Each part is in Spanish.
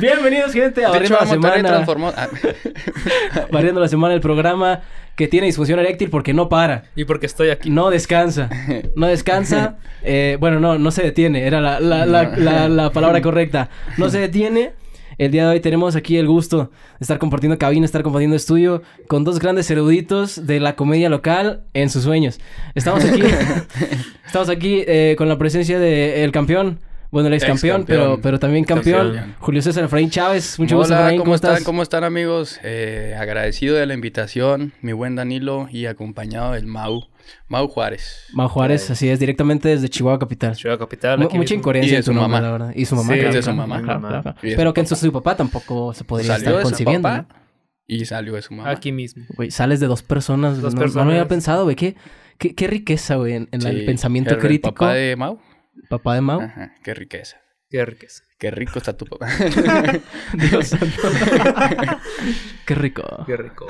Bienvenidos, gente, a Barriendo la Semana. Ah. la Semana, el programa que tiene disfunción eréctil porque no para. Y porque estoy aquí. No descansa. No descansa. Eh, bueno, no, no se detiene. Era la, palabra correcta. No se detiene. El día de hoy tenemos aquí el gusto de estar compartiendo cabina, estar compartiendo estudio con dos grandes eruditos de la comedia local en sus sueños. Estamos aquí, estamos aquí eh, con la presencia del de campeón bueno, el ex campeón, pero, pero también campeón. Julio César Efraín Chávez, mucho gracias, gusto, Efraín. ¿Cómo, estás? están? ¿Cómo están, amigos? Eh, agradecido de la invitación, mi buen Danilo y acompañado del Mau. Mau Juárez. Mau Juárez, así es, directamente desde Chihuahua Capital. Chihuahua Capital. mucha incoherencia en su mamá, la Verdad. Y su mamá. Sí, claro, de su mamá. Pero que entonces su papá tampoco se podría estar concibiendo. Papá Y salió de su mamá. Aquí mismo. Güey, sales de dos personas. Dos no, personas. no lo había pensado, güey. Qué, qué, qué riqueza, güey, en, el pensamiento crítico. El papá de Mau. Papá de Mau. qué riqueza. Qué riqueza. Qué rico está tu papá. Dios Qué rico. Qué rico.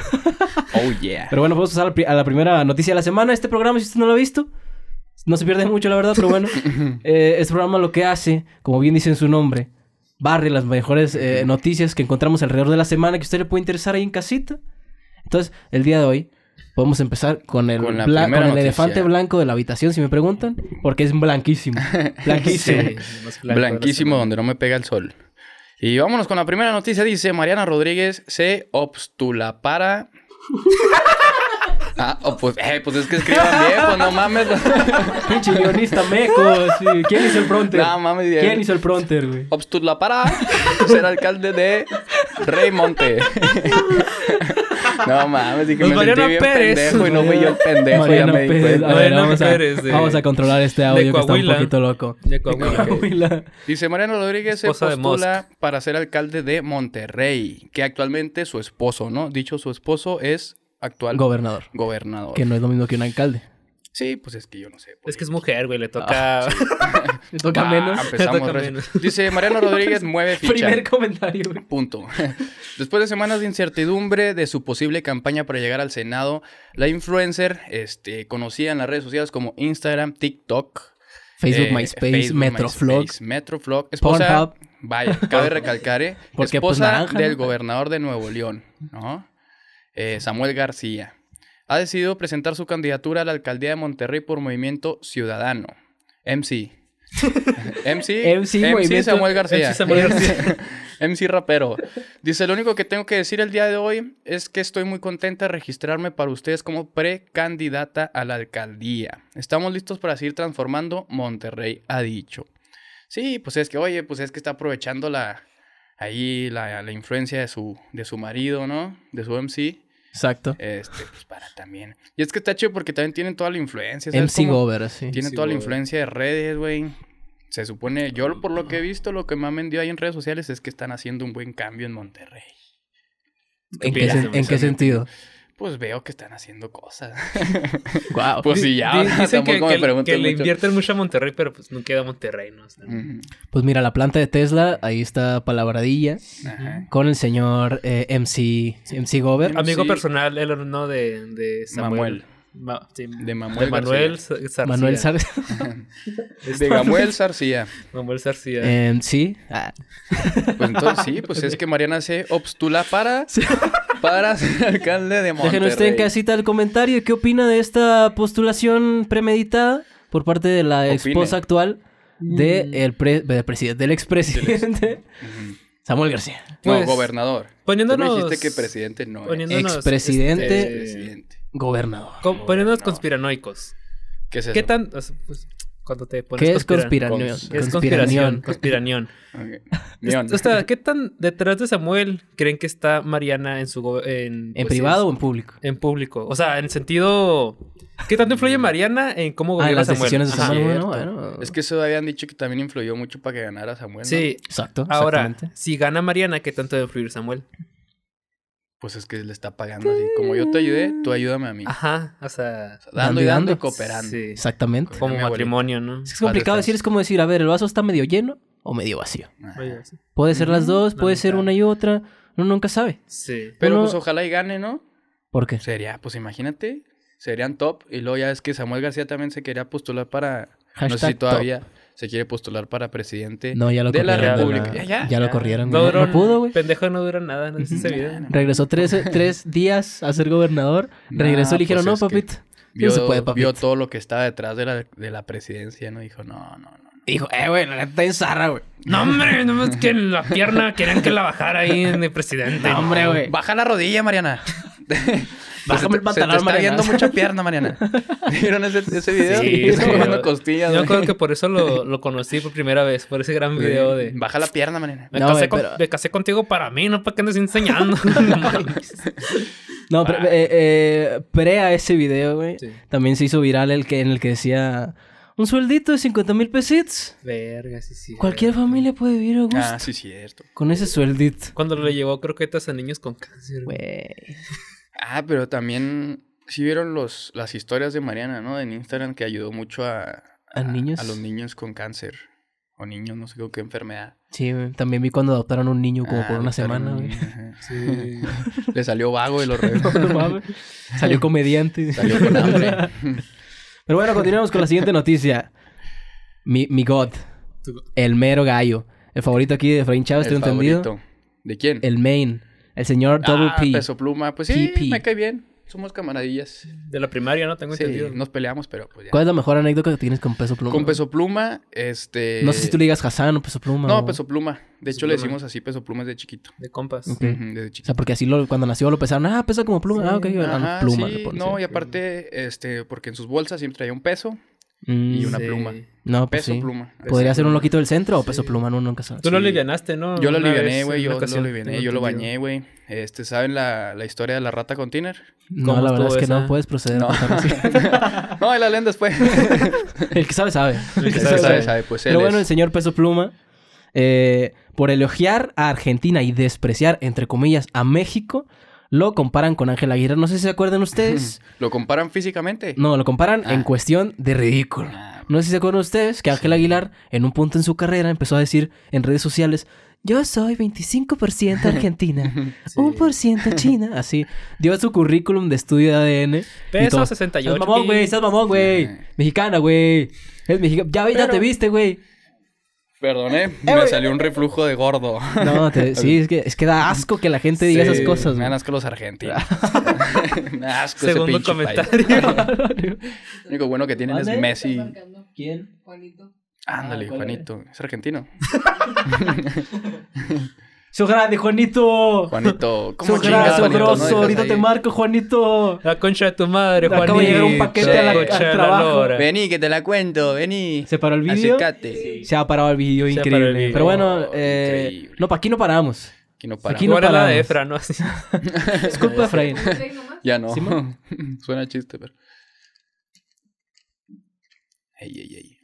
Oh, yeah. Pero bueno, vamos a pasar a la primera noticia de la semana. Este programa, si usted no lo ha visto, no se pierde mucho, la verdad, pero bueno. Eh, este programa lo que hace, como bien dice en su nombre, barre las mejores eh, noticias que encontramos alrededor de la semana que a usted le puede interesar ahí en casita. Entonces, el día de hoy podemos empezar con el, elefante blanco de la habitación, si me preguntan, porque es blanquísimo. Blanquísimo. blanquísimo donde no me pega el sol. Y vámonos con la primera noticia. Dice, Mariana Rodríguez se obstula para... Ah, oh, pues, eh, pues es que escriban bien, pues no mames. Pinche guionista meco. ¿Quién hizo el pronter? No mames. ¿Quién hizo el pronter, güey? Obstulapara, ser alcalde de Rey Monte. No mames, dije que me Mariano bien pendejo y no fui yo pendejo, Mariano me vamos, Pérez, a, vamos a controlar este audio que está un poquito loco. De De Coahuila. Dice Mariano Rodríguez se postula para ser alcalde de Monterrey, que actualmente su esposo, ¿no? Dicho su esposo es actual gobernador. Gobernador. Que no es lo mismo que un alcalde. Sí, pues es que yo no sé. Es que es mujer, güey, le ah, toca. le toca menos. Dice Mariano Rodríguez, mueve ficha. Primer comentario, Punto. Después de semanas de incertidumbre de su posible campaña para llegar al Senado, la influencer, este, conocida en las redes sociales como Instagram, TikTok, Facebook, eh, MySpace, Metroflog. Metroflog. Pornhub. Vaya, cabe recalcar, ¿eh? Porque, pues, esposa del gobernador de Nuevo León, ¿no? Eh, Samuel García ha decidido presentar su candidatura a la alcaldía de Monterrey por Movimiento Ciudadano. MC. MC, MC, MC Samuel García. MC, Samuel García. MC Rapero. Dice, lo único que tengo que decir el día de hoy es que estoy muy contenta de registrarme para ustedes como precandidata a la alcaldía. Estamos listos para seguir transformando Monterrey, ha dicho. Sí, pues es que, oye, pues es que está aprovechando la, ahí la, la influencia de su, de su marido, ¿no? De su MC. Exacto. Este, pues para también. Y es que está chido porque también tienen toda la influencia. El MC sí. Tienen toda la influencia de redes, güey. Se supone, yo por lo que he visto, lo que me han vendido ahí en redes sociales es que están haciendo un buen cambio en Monterrey. ¿En, qué, ¿en qué, sentido? pues veo que están haciendo cosas. wow. Pues sí, ya. Dicen que, me que le invierten mucho a Monterrey, pero pues no queda Monterrey, ¿no? Pues mira, la planta de Tesla, ahí está Palabradilla, con el señor eh, MC, MC Amigo personal, el no de, de Samuel. Manuel. de Manuel, de Manuel Sarcía. Manuel Sarcía. de Manuel Sarcía. Manuel em, Sarcía. Eh, sí. Ah. Pues entonces sí, pues es que Mariana se obstula para para ser alcalde de Monterrey. Déjenos en casita el comentario. ¿Qué opina de esta postulación premeditada por parte de la esposa actual mm. del presidente, del expresidente Samuel García? no, pues, gobernador. Poniéndonos... me dijiste que presidente no es. Expresidente, este, gobernador. poniéndonos conspiranoicos. ¿Qué ¿Qué tan...? Pues, cuando te pones ¿Qué es conspiranión? es conspiración? Conspiranión. ¿qué tan detrás de Samuel creen que está Mariana en su... ¿En, ¿En pues, privado o en público? En público. O sea, en sentido... ¿Qué tanto influye mm. Mariana en cómo gobierna ah, las Samuel? Es que eso habían dicho que también influyó mucho para que ganara Samuel. Sí. Exacto. Ahora, si gana Mariana, ¿qué tanto debe influir Samuel? pues es que le está pagando así. Como yo te ayudé, tú ayúdame a mí. Ajá, o sea, dando y dando y cooperando. Exactamente. Como matrimonio, ¿no? Es complicado decir, es como decir, a ver, el vaso está medio lleno o medio vacío. Puede ser las dos, puede ser una y otra. Uno nunca sabe. Sí. Pero pues ojalá y gane, ¿no? ¿Por qué? Sería, pues imagínate, serían top. Y luego ya es que Samuel García también se quería postular para. no sé si todavía se quiere postular para presidente de la República. Ya, ya, ya, lo corrieron. No, duró, pudo, güey. Pendejo no duró nada, no ese video. Ah, regresó tres, días a ser gobernador. regresó y dijeron, pues no, papito. Vio, no se puede, papito. Vio todo lo que estaba detrás de la, de la presidencia, ¿no? Dijo, no, no, no. Dijo, eh, güey, la neta es zarra, güey. No, hombre, no es que la pierna querían que la bajara ahí el presidente. No, hombre, güey. Baja la rodilla, Mariana. Bájame el pantalón, Se te está mucha pierna, Mariana. ¿Vieron ese, video? Sí, está comiendo costillas. Yo creo que por eso lo, lo, conocí por primera vez, por ese gran video de... Baja la pierna, Mariana. Me, casé, contigo para mí, no para que andes enseñando. no, pero, ah. eh, eh, pre a ese video, güey, también se hizo viral el que, en el que decía... Un sueldito de 50 mil pesitos. Verga, sí, sí. Cualquier familia puede vivir a gusto. Ah, sí, cierto. Con ese sueldito. Cuando le llevó croquetas a niños con cáncer. Güey. Ah, pero también sí vieron los, las historias de Mariana, ¿no? En Instagram que ayudó mucho a, a, niños? a los niños con cáncer. O niños, no sé qué enfermedad. Sí, también vi cuando adoptaron un niño como por ah, una semana, Sí. Le salió vago y lo redes. salió comediante. Salió con hambre. Pero bueno, continuamos con la siguiente noticia. Mi, God. El mero gallo. El favorito aquí de Efraín Chávez, ¿te entendido? ¿De quién? El main. El señor ah, Double P. Peso Pluma. Pues sí, me cae bien. Somos camaradillas. De la primaria, ¿no? Tengo sí, entendido. nos peleamos, pero pues, ¿Cuál es la mejor anécdota que tienes con Peso Pluma? Con Peso Pluma, este... No sé si tú le digas Hassan o Peso Pluma. No, Peso Pluma. De hecho, le decimos así Peso Pluma de chiquito. De compas. O sea, porque así cuando nació lo pesaron. Ah, pesa como pluma. Ah, ok. Ajá, pluma. Sí, no, y aparte, este, porque en sus bolsas siempre traía un peso mm, y una pluma. No, pues peso pluma. ¿Podría ser un loquito del centro o peso pluma? No, nunca sabes. Tú lo alivianaste, ¿no? Yo lo aliviané, güey. Yo lo aliviané, yo lo bañé, güey. Este, ¿saben la, la, historia de la rata con Tiner? No, la verdad es que no puedes proceder. No, no ahí la leen después. el que sabe, sabe. El que sabe, sabe. Pues él Pero bueno, el señor peso pluma... Eh, por elogiar a Argentina y despreciar, entre comillas, a México, lo comparan con Ángel Aguirre. No sé si se acuerdan ustedes. ¿Lo comparan físicamente? No, lo comparan en ah. cuestión de ridículo. Ah. No sé si se acuerdan ustedes que Ángel Aguilar, en un punto en su carrera, empezó a decir en redes sociales: Yo soy 25% argentina, 1% china. Así, dio su currículum de estudio de ADN. Peso 68. Es mamón, güey, Es mamón, güey. Mexicana, güey. Es mexicana. Ya, te viste, güey. Perdoné, me salió un reflujo de gordo. No, sí, es que, es que da asco que la gente diga esas cosas. Me dan asco los argentinos. me da asco Segundo comentario. Lo único bueno que tienen es Messi. ¿Quién? Juanito. Ándale, ah, Juanito. Es argentino. ¡Sos grande, Juanito! Juanito, ¿cómo sos chingas, grande, grosso, ahorita te marco, Juanito. La concha de tu madre, Juanito. Acabo de llegar un paquete a la, al trabajo. vení, que te la cuento, vení. ¿Se paró el vídeo? Se ha parado el vídeo, increíble. Pero bueno, oh, eh, para no, aquí no paramos. Aquí no paramos. Aquí no paramos. Era de Efra, ¿no? es culpa Efraín. ya no. Suena chiste, pero...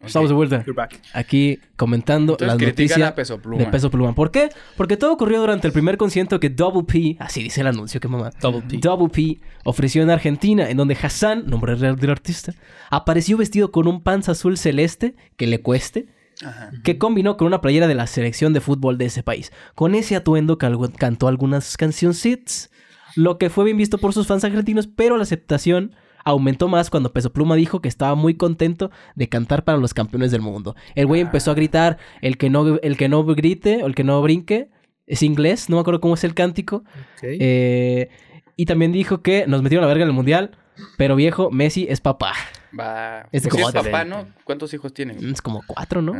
Estamos de vuelta. Aquí comentando la las noticias de Peso Pluma. ¿Por qué? Porque todo ocurrió durante el primer concierto que Double P, así dice el anuncio, que mamá. Double P. ofreció en Argentina, en donde Hassan, nombre real del artista, apareció vestido con un panza azul celeste que le cueste. que combinó con una playera de la selección de fútbol de ese país. Con ese atuendo cantó algunas cancioncitas, lo que fue bien visto por sus fans argentinos, pero la aceptación aumentó más cuando Peso Pluma dijo que estaba muy contento de cantar para los campeones del mundo. El güey empezó a ah. gritar, el que no, el que no grite o el que no brinque, es inglés, no me acuerdo cómo es el cántico. Eh, y también dijo que nos metieron la verga en el mundial, pero viejo, Messi es papá. Va. Es, pues es papá, ¿no? ¿Cuántos hijos tiene? Es como cuatro, ¿no?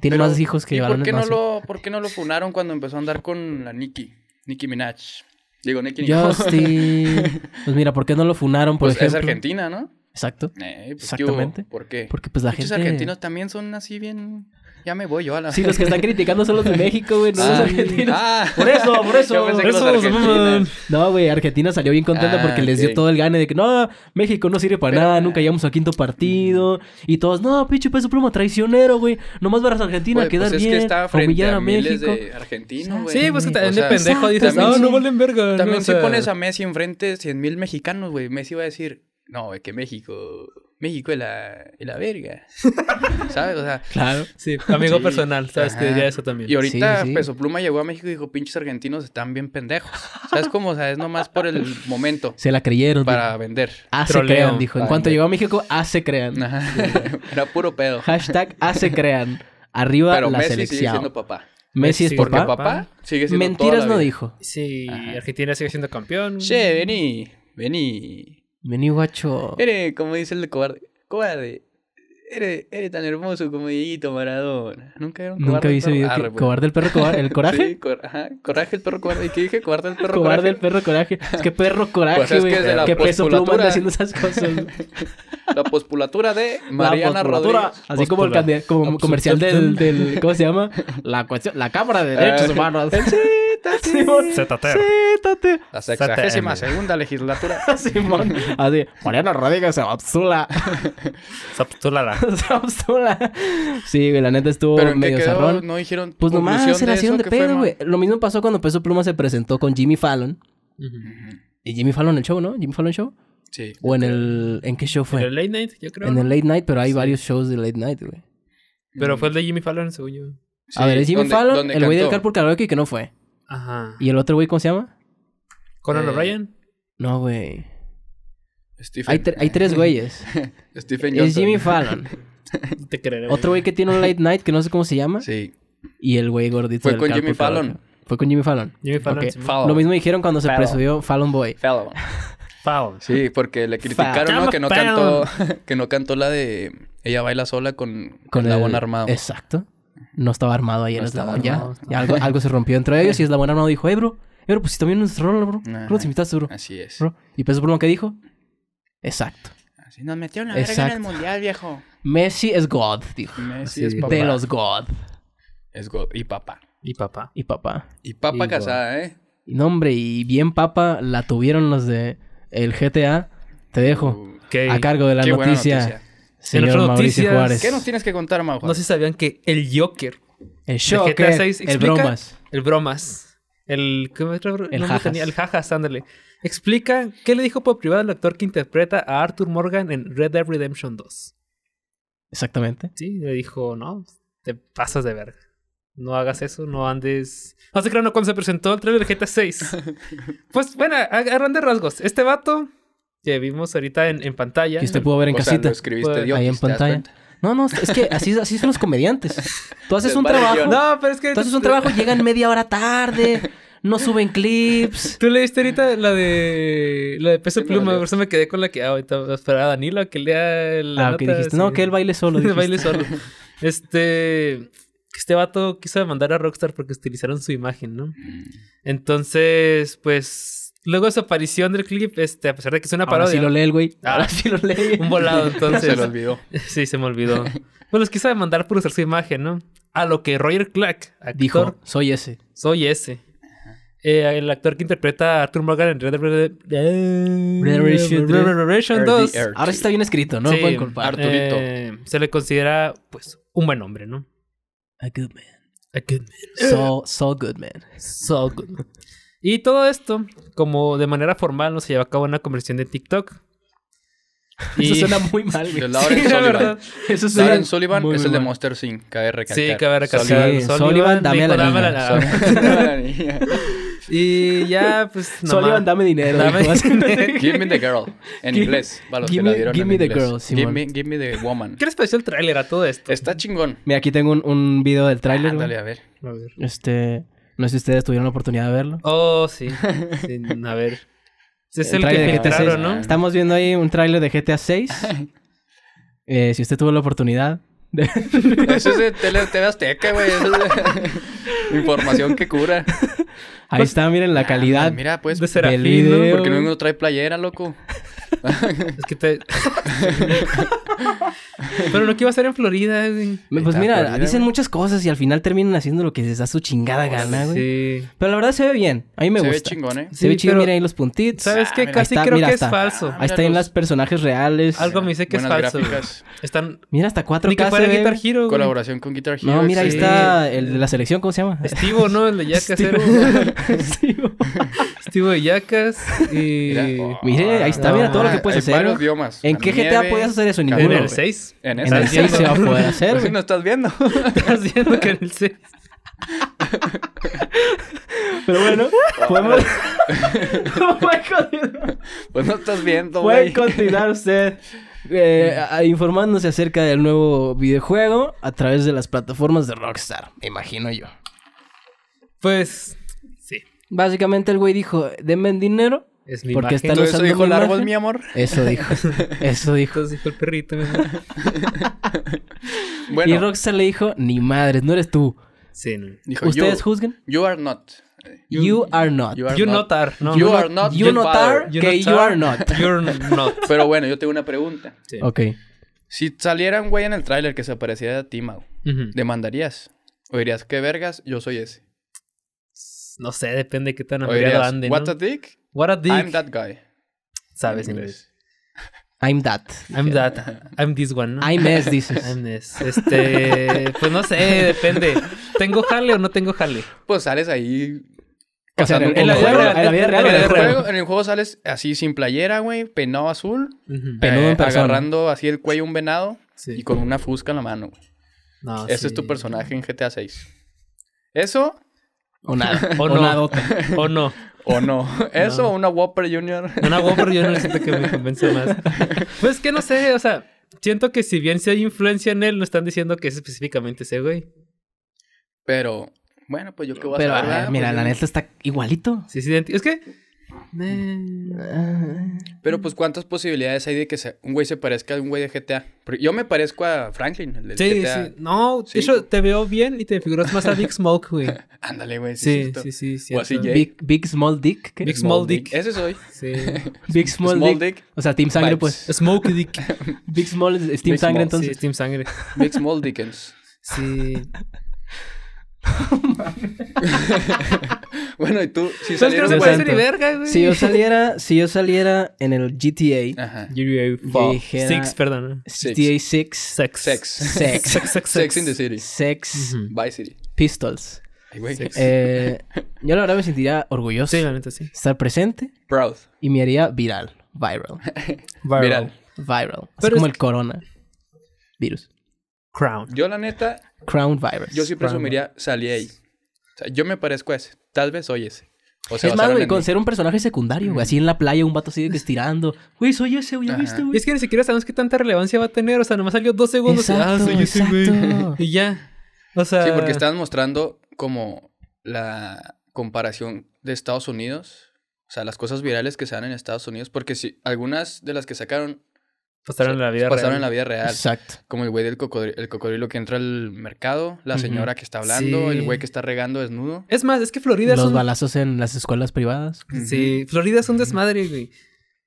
Tiene más hijos que llevaron ¿Por no, ¿Por qué no lo funaron cuando empezó a andar con la Nicki? Nicki Minaj. Digo, Nicky Justin. pues mira, ¿por qué no lo funaron, por pues ejemplo? Es Argentina, ¿no? Exacto. Eh, pues, Exactamente. ¿Por qué? Porque pues la Muchos argentinos también son así bien... Ya me voy yo a la... Sí, los que están criticando son los de México, güey, no los ah. argentinos. Ah. por eso, por eso. Por eso no, güey, Argentina salió bien contenta ah, porque les dio todo el gane de que no, México no sirve para nada, nunca llegamos a quinto partido. Y todos, no, pinche peso pluma, traicionero, güey. Nomás barras a Argentina wey, quedar pues bien, es que está frente a, México. De Sí, pues que también de pendejo dices, no, no valen verga. También si pones a Messi enfrente de 100 mil mexicanos, güey, Messi va a decir, no, güey. que México México y la, verga. ¿Sabes? O sea, claro. Sí, amigo personal, ¿sabes? Que ya eso también. Y ahorita Peso Pluma llegó a México y dijo: pinches argentinos están bien pendejos. ¿Sabes cómo? O sea, es nomás por el momento. Se la creyeron. Para vender. Ah, se crean, dijo. En cuanto llegó a México, ah, se crean. Ajá. Era puro pedo. Hashtag ah, se crean. Arriba Pero la Messi selección. sigue siendo papá. Messi es porque papá. sigue Mentiras no dijo. Sí, Argentina sigue siendo campeón. Che, vení, vení. Vení, guacho. Eres, como dice el de cobarde. Cobarde. Eres, tan hermoso como Dieguito Maradona. Nunca era un cobarde. Nunca hice video. cobarde el perro, cobarde. ¿El coraje? coraje el perro, cobarde. ¿Qué dije? Cobarde el perro, cobarde. Cobarde el perro, coraje. Es que perro, pues coraje, güey. Pues es que, peso pluma anda haciendo esas cosas. la postulatura de Mariana Rodríguez. Así como el como comercial del, del, ¿Cómo se llama? La, cuestión, la Cámara de eh, Derechos Humanos. sí. ZTT. ZT. La sexagésima segunda legislatura. Simón. Así, Mariano Rodríguez se abstula. se abstula la. Sí, güey, la neta estuvo ¿Pero medio quedó, No dijeron. Pues nomás se la hicieron de pedo, güey. Lo mismo pasó cuando Peso Pluma se presentó con Jimmy Fallon. Y Jimmy Fallon en el show, ¿no? Jimmy Fallon show. Sí. O en el. ¿En qué show fue? En el Late Night, yo creo. En el Late Night, pero hay varios shows de Late Night, güey. Pero fue el de mm. Jimmy Fallon, según yo. a ver, es Jimmy Fallon, el güey del Carpool Karaoke que no fue. Ajá. ¿Y el otro güey cómo se llama? ¿Conan eh, O'Brien? No, güey. Stephen. Hay, tres güeyes. Stephen Johnson. Es Jimmy Fallon. Te creeré. Otro güey que tiene un late night que no sé cómo se llama. Sí. Y el güey gordito. Fue con Jimmy Fallon. Fue con Jimmy Fallon. Jimmy Fallon. Lo mismo dijeron cuando se presidió Fallon Boy. Fallon. Fallon. Sí, porque le criticaron, Que no cantó, que no cantó la de Ella baila sola con, con, el... Armado. Exacto no estaba armado ahí no estaba el ya, algo, algo, se rompió entre ellos y es la buena no dijo, hey, bro, bro, pues si también nos rol, bro, ¡No bro, te invitaste, bro. Así es. Bro. Y por pues lo ¿qué dijo? Exacto. Así nos metieron a verga en el mundial, viejo. Messi es God, dijo. Messi es papá. De los God. Es God. Y papá. Y papá. Y papá. Y papá casada, ¿eh? No, hombre, y bien papa la tuvieron los de el GTA. Te dejo. a cargo de la noticia. Señor ¿Qué nos tienes que contar, Mau? No sé si sabían que el Joker. El Joker. GTA el Bromas. El Bromas. El. ¿qué el Jajas. El Jajas, ándale. Explica qué le dijo por privado el actor que interpreta a Arthur Morgan en Red Dead Redemption 2. Exactamente. Sí, le dijo, no, te pasas de verga. No hagas eso, no andes. No sé, no cuando se presentó el trailer de GTA 6. pues bueno, a, a grandes rasgos, este vato que vimos ahorita en, en pantalla. Que usted pudo ver en casita. ahí en pantalla. No, no, es que así, así son los comediantes. Tú haces un trabajo. No, pero es que. Tú haces un trabajo, llegan media hora tarde, no suben clips. Tú leíste ahorita la de. La de peso pluma, por eso me quedé con la que. Ah, ahorita esperaba a Danilo que lea la. Ah, nota, que dijiste. No, que él baile solo. Él baile solo. Este. Este vato quiso demandar a Rockstar porque utilizaron su imagen, ¿no? Mm. Entonces, pues Luego de su aparición del clip, este, a pesar de que es una parodia. Ah. Ahora sí lo lee el güey. Ahora sí lo lee. Un volado, entonces. se lo olvidó. Sí, se me olvidó. es los quiso demandar por usar su imagen, ¿no? A lo que Roger Clark, Dijo, soy ese. Soy ese. Eh, el actor que interpreta a Arthur Morgan en Red Dead 2. Eh, Ahora sí está bien escrito, ¿no? Sí, Pueden culpar. Arturito. Eh, se le considera, pues, un buen hombre, ¿no? A good man. A good man. so good man. So good man. Y todo esto, como de manera formal, no se lleva a cabo una conversión de TikTok. Eso suena muy mal, güey. sí, Sullivan. Eso es el de Monster Sin, cabe recalcar. Sí, cabe recalcar. Sí, Sullivan, dame la, niña. Y ya, pues. Sullivan, dame dinero. give me the girl. En inglés. give, me, the girl. Give me, give me the woman. ¿Qué les pareció el tráiler a todo esto? Está chingón. Mira, aquí tengo un, video del tráiler. Ah, dale, a ver. A ver. Este. No sé si ustedes tuvieron la oportunidad de verlo. Oh, sí. a ver. Es el, que de ¿no? Estamos viendo ahí un tráiler de GTA 6. eh, si usted tuvo la oportunidad. Eso es de tele, Azteca, güey. información que cura. Ahí está, miren la ah, calidad. mira, pues, de Porque no trae playera, loco. es que te... Pero lo que iba a hacer en Florida, Pues mira, dicen muchas cosas y al final terminan haciendo lo que les da su chingada pues gana, güey. Sí. Pero la verdad se ve bien. A mí me gusta. Se ve chingón, ¿eh? Se ve chingón, mira ahí los puntitos. ¿Sabes ah, qué? Casi creo que es falso. Ah, ahí están los... personajes reales. Algo me dice que es falso. Están... Mira, hasta cuatro Colaboración con Guitar Hero. No, mira, ahí está el de la selección, ¿cómo se llama? Estivo, ¿no? El de Yacas. Estivo. Estivo de Yacas. Y... Mire, ahí está, mira, ah, todo que puedes hacer. En qué GTA podías hacer eso? En En el 6. En, el 6 se va a poder hacer. Si pues no estás viendo. Estás viendo que en el 6. Pero bueno, podemos. Pues no estás viendo, güey. Puede continuar usted eh, informándose acerca del nuevo videojuego a través de las plataformas de Rockstar, me imagino yo. Pues. Sí. Básicamente el güey dijo: Denme dinero es mi Porque están usando eso dijo el árbol, mi amor. Eso dijo. Eso dijo. dijo el perrito, bueno. Y Rockstar le dijo, ni madres, no eres tú. Sí, ¿Ustedes juzgan? You are not. You, are not. You not. are. You are not. You not are. que you are not. You're not. Pero bueno, yo tengo una pregunta. Sí. Ok. Si saliera un güey en el tráiler que se parecía a ti, Mau, ¿demandarías? ¿O dirías, qué vergas, yo soy ese? No sé, depende de qué tan amigado ande, ¿What the a dick? What a dick. I'm that guy. Sabes inglés. I'm that. I'm that. Ah". I'm this one. I'm this, dices. I'm this. Este, pues no sé, depende. ¿Tengo jale o no tengo jale? Pues sales ahí o sea, en, la vida real. En el juego sales así sin playera, güey, Penado azul, eh, agarrando así el cuello un venado y con una fusca en la mano, güey. No, Ese es tu personaje en GTA VI. Eso o nada. O, no. O no. O no. Eso una Whopper Junior. Una Whopper Junior siento que me convence más. Pues que no sé, o sea, siento que si bien se hay influencia en él, no están diciendo que es específicamente ese güey. Pero, bueno, pues yo qué voy a Pero, ah, mira, pues la neta está igualito. Sí, sí, es que Mm. Eh. Pero pues cuántas posibilidades hay de que un güey se parezca a un güey de GTA. yo me parezco a Franklin, sí, Sí, No, eso te veo bien y te figuras más a Big Smoke, güey. Ándale, güey. Sí, sí, sí, sí. Big, Small Dick. Big Small Dick. Ese soy. Sí. Big Small, dick. O sea, Team Sangre, pues. Smoke Dick. Big Small es Team Sangre, entonces. Team Big Small Dickens. Sí. bueno, y tú, si salieras... Si yo saliera, si yo saliera en el GTA... GTA 6, perdón. GTA 6. Sex. Sex. Sex. Sex, sex, in the city. Sex. city. Pistols. Eh, yo la verdad me sentiría orgulloso. Estar presente. Proud. Y me haría viral. Viral. viral. Viral. como el corona. Virus. Crown. Yo la neta... Crown virus. Yo siempre presumiría, salí ahí. O sea, yo me parezco a ese. Tal vez soy ese. O sea, es más, güey, con ser un personaje secundario, güey. Mm. Así en la playa, un vato así estirando. Güey, soy ese, güey, ¿ya viste, es que ni siquiera sabemos qué tanta relevancia va a tener. O sea, nomás salió dos segundos. y, ah, soy exacto. ese, güey. y ya. O sea... Sí, porque estaban mostrando como la comparación de Estados Unidos. O sea, las cosas virales que se dan en Estados Unidos. Porque si algunas de las que sacaron Pasaron en la vida real. Pasaron en la vida real. Exacto. Como el güey del cocodrilo, que entra al mercado, la señora que está hablando, el güey que está regando desnudo. Es más, es que Florida Los balazos en las escuelas privadas. Sí, Florida es un desmadre, güey.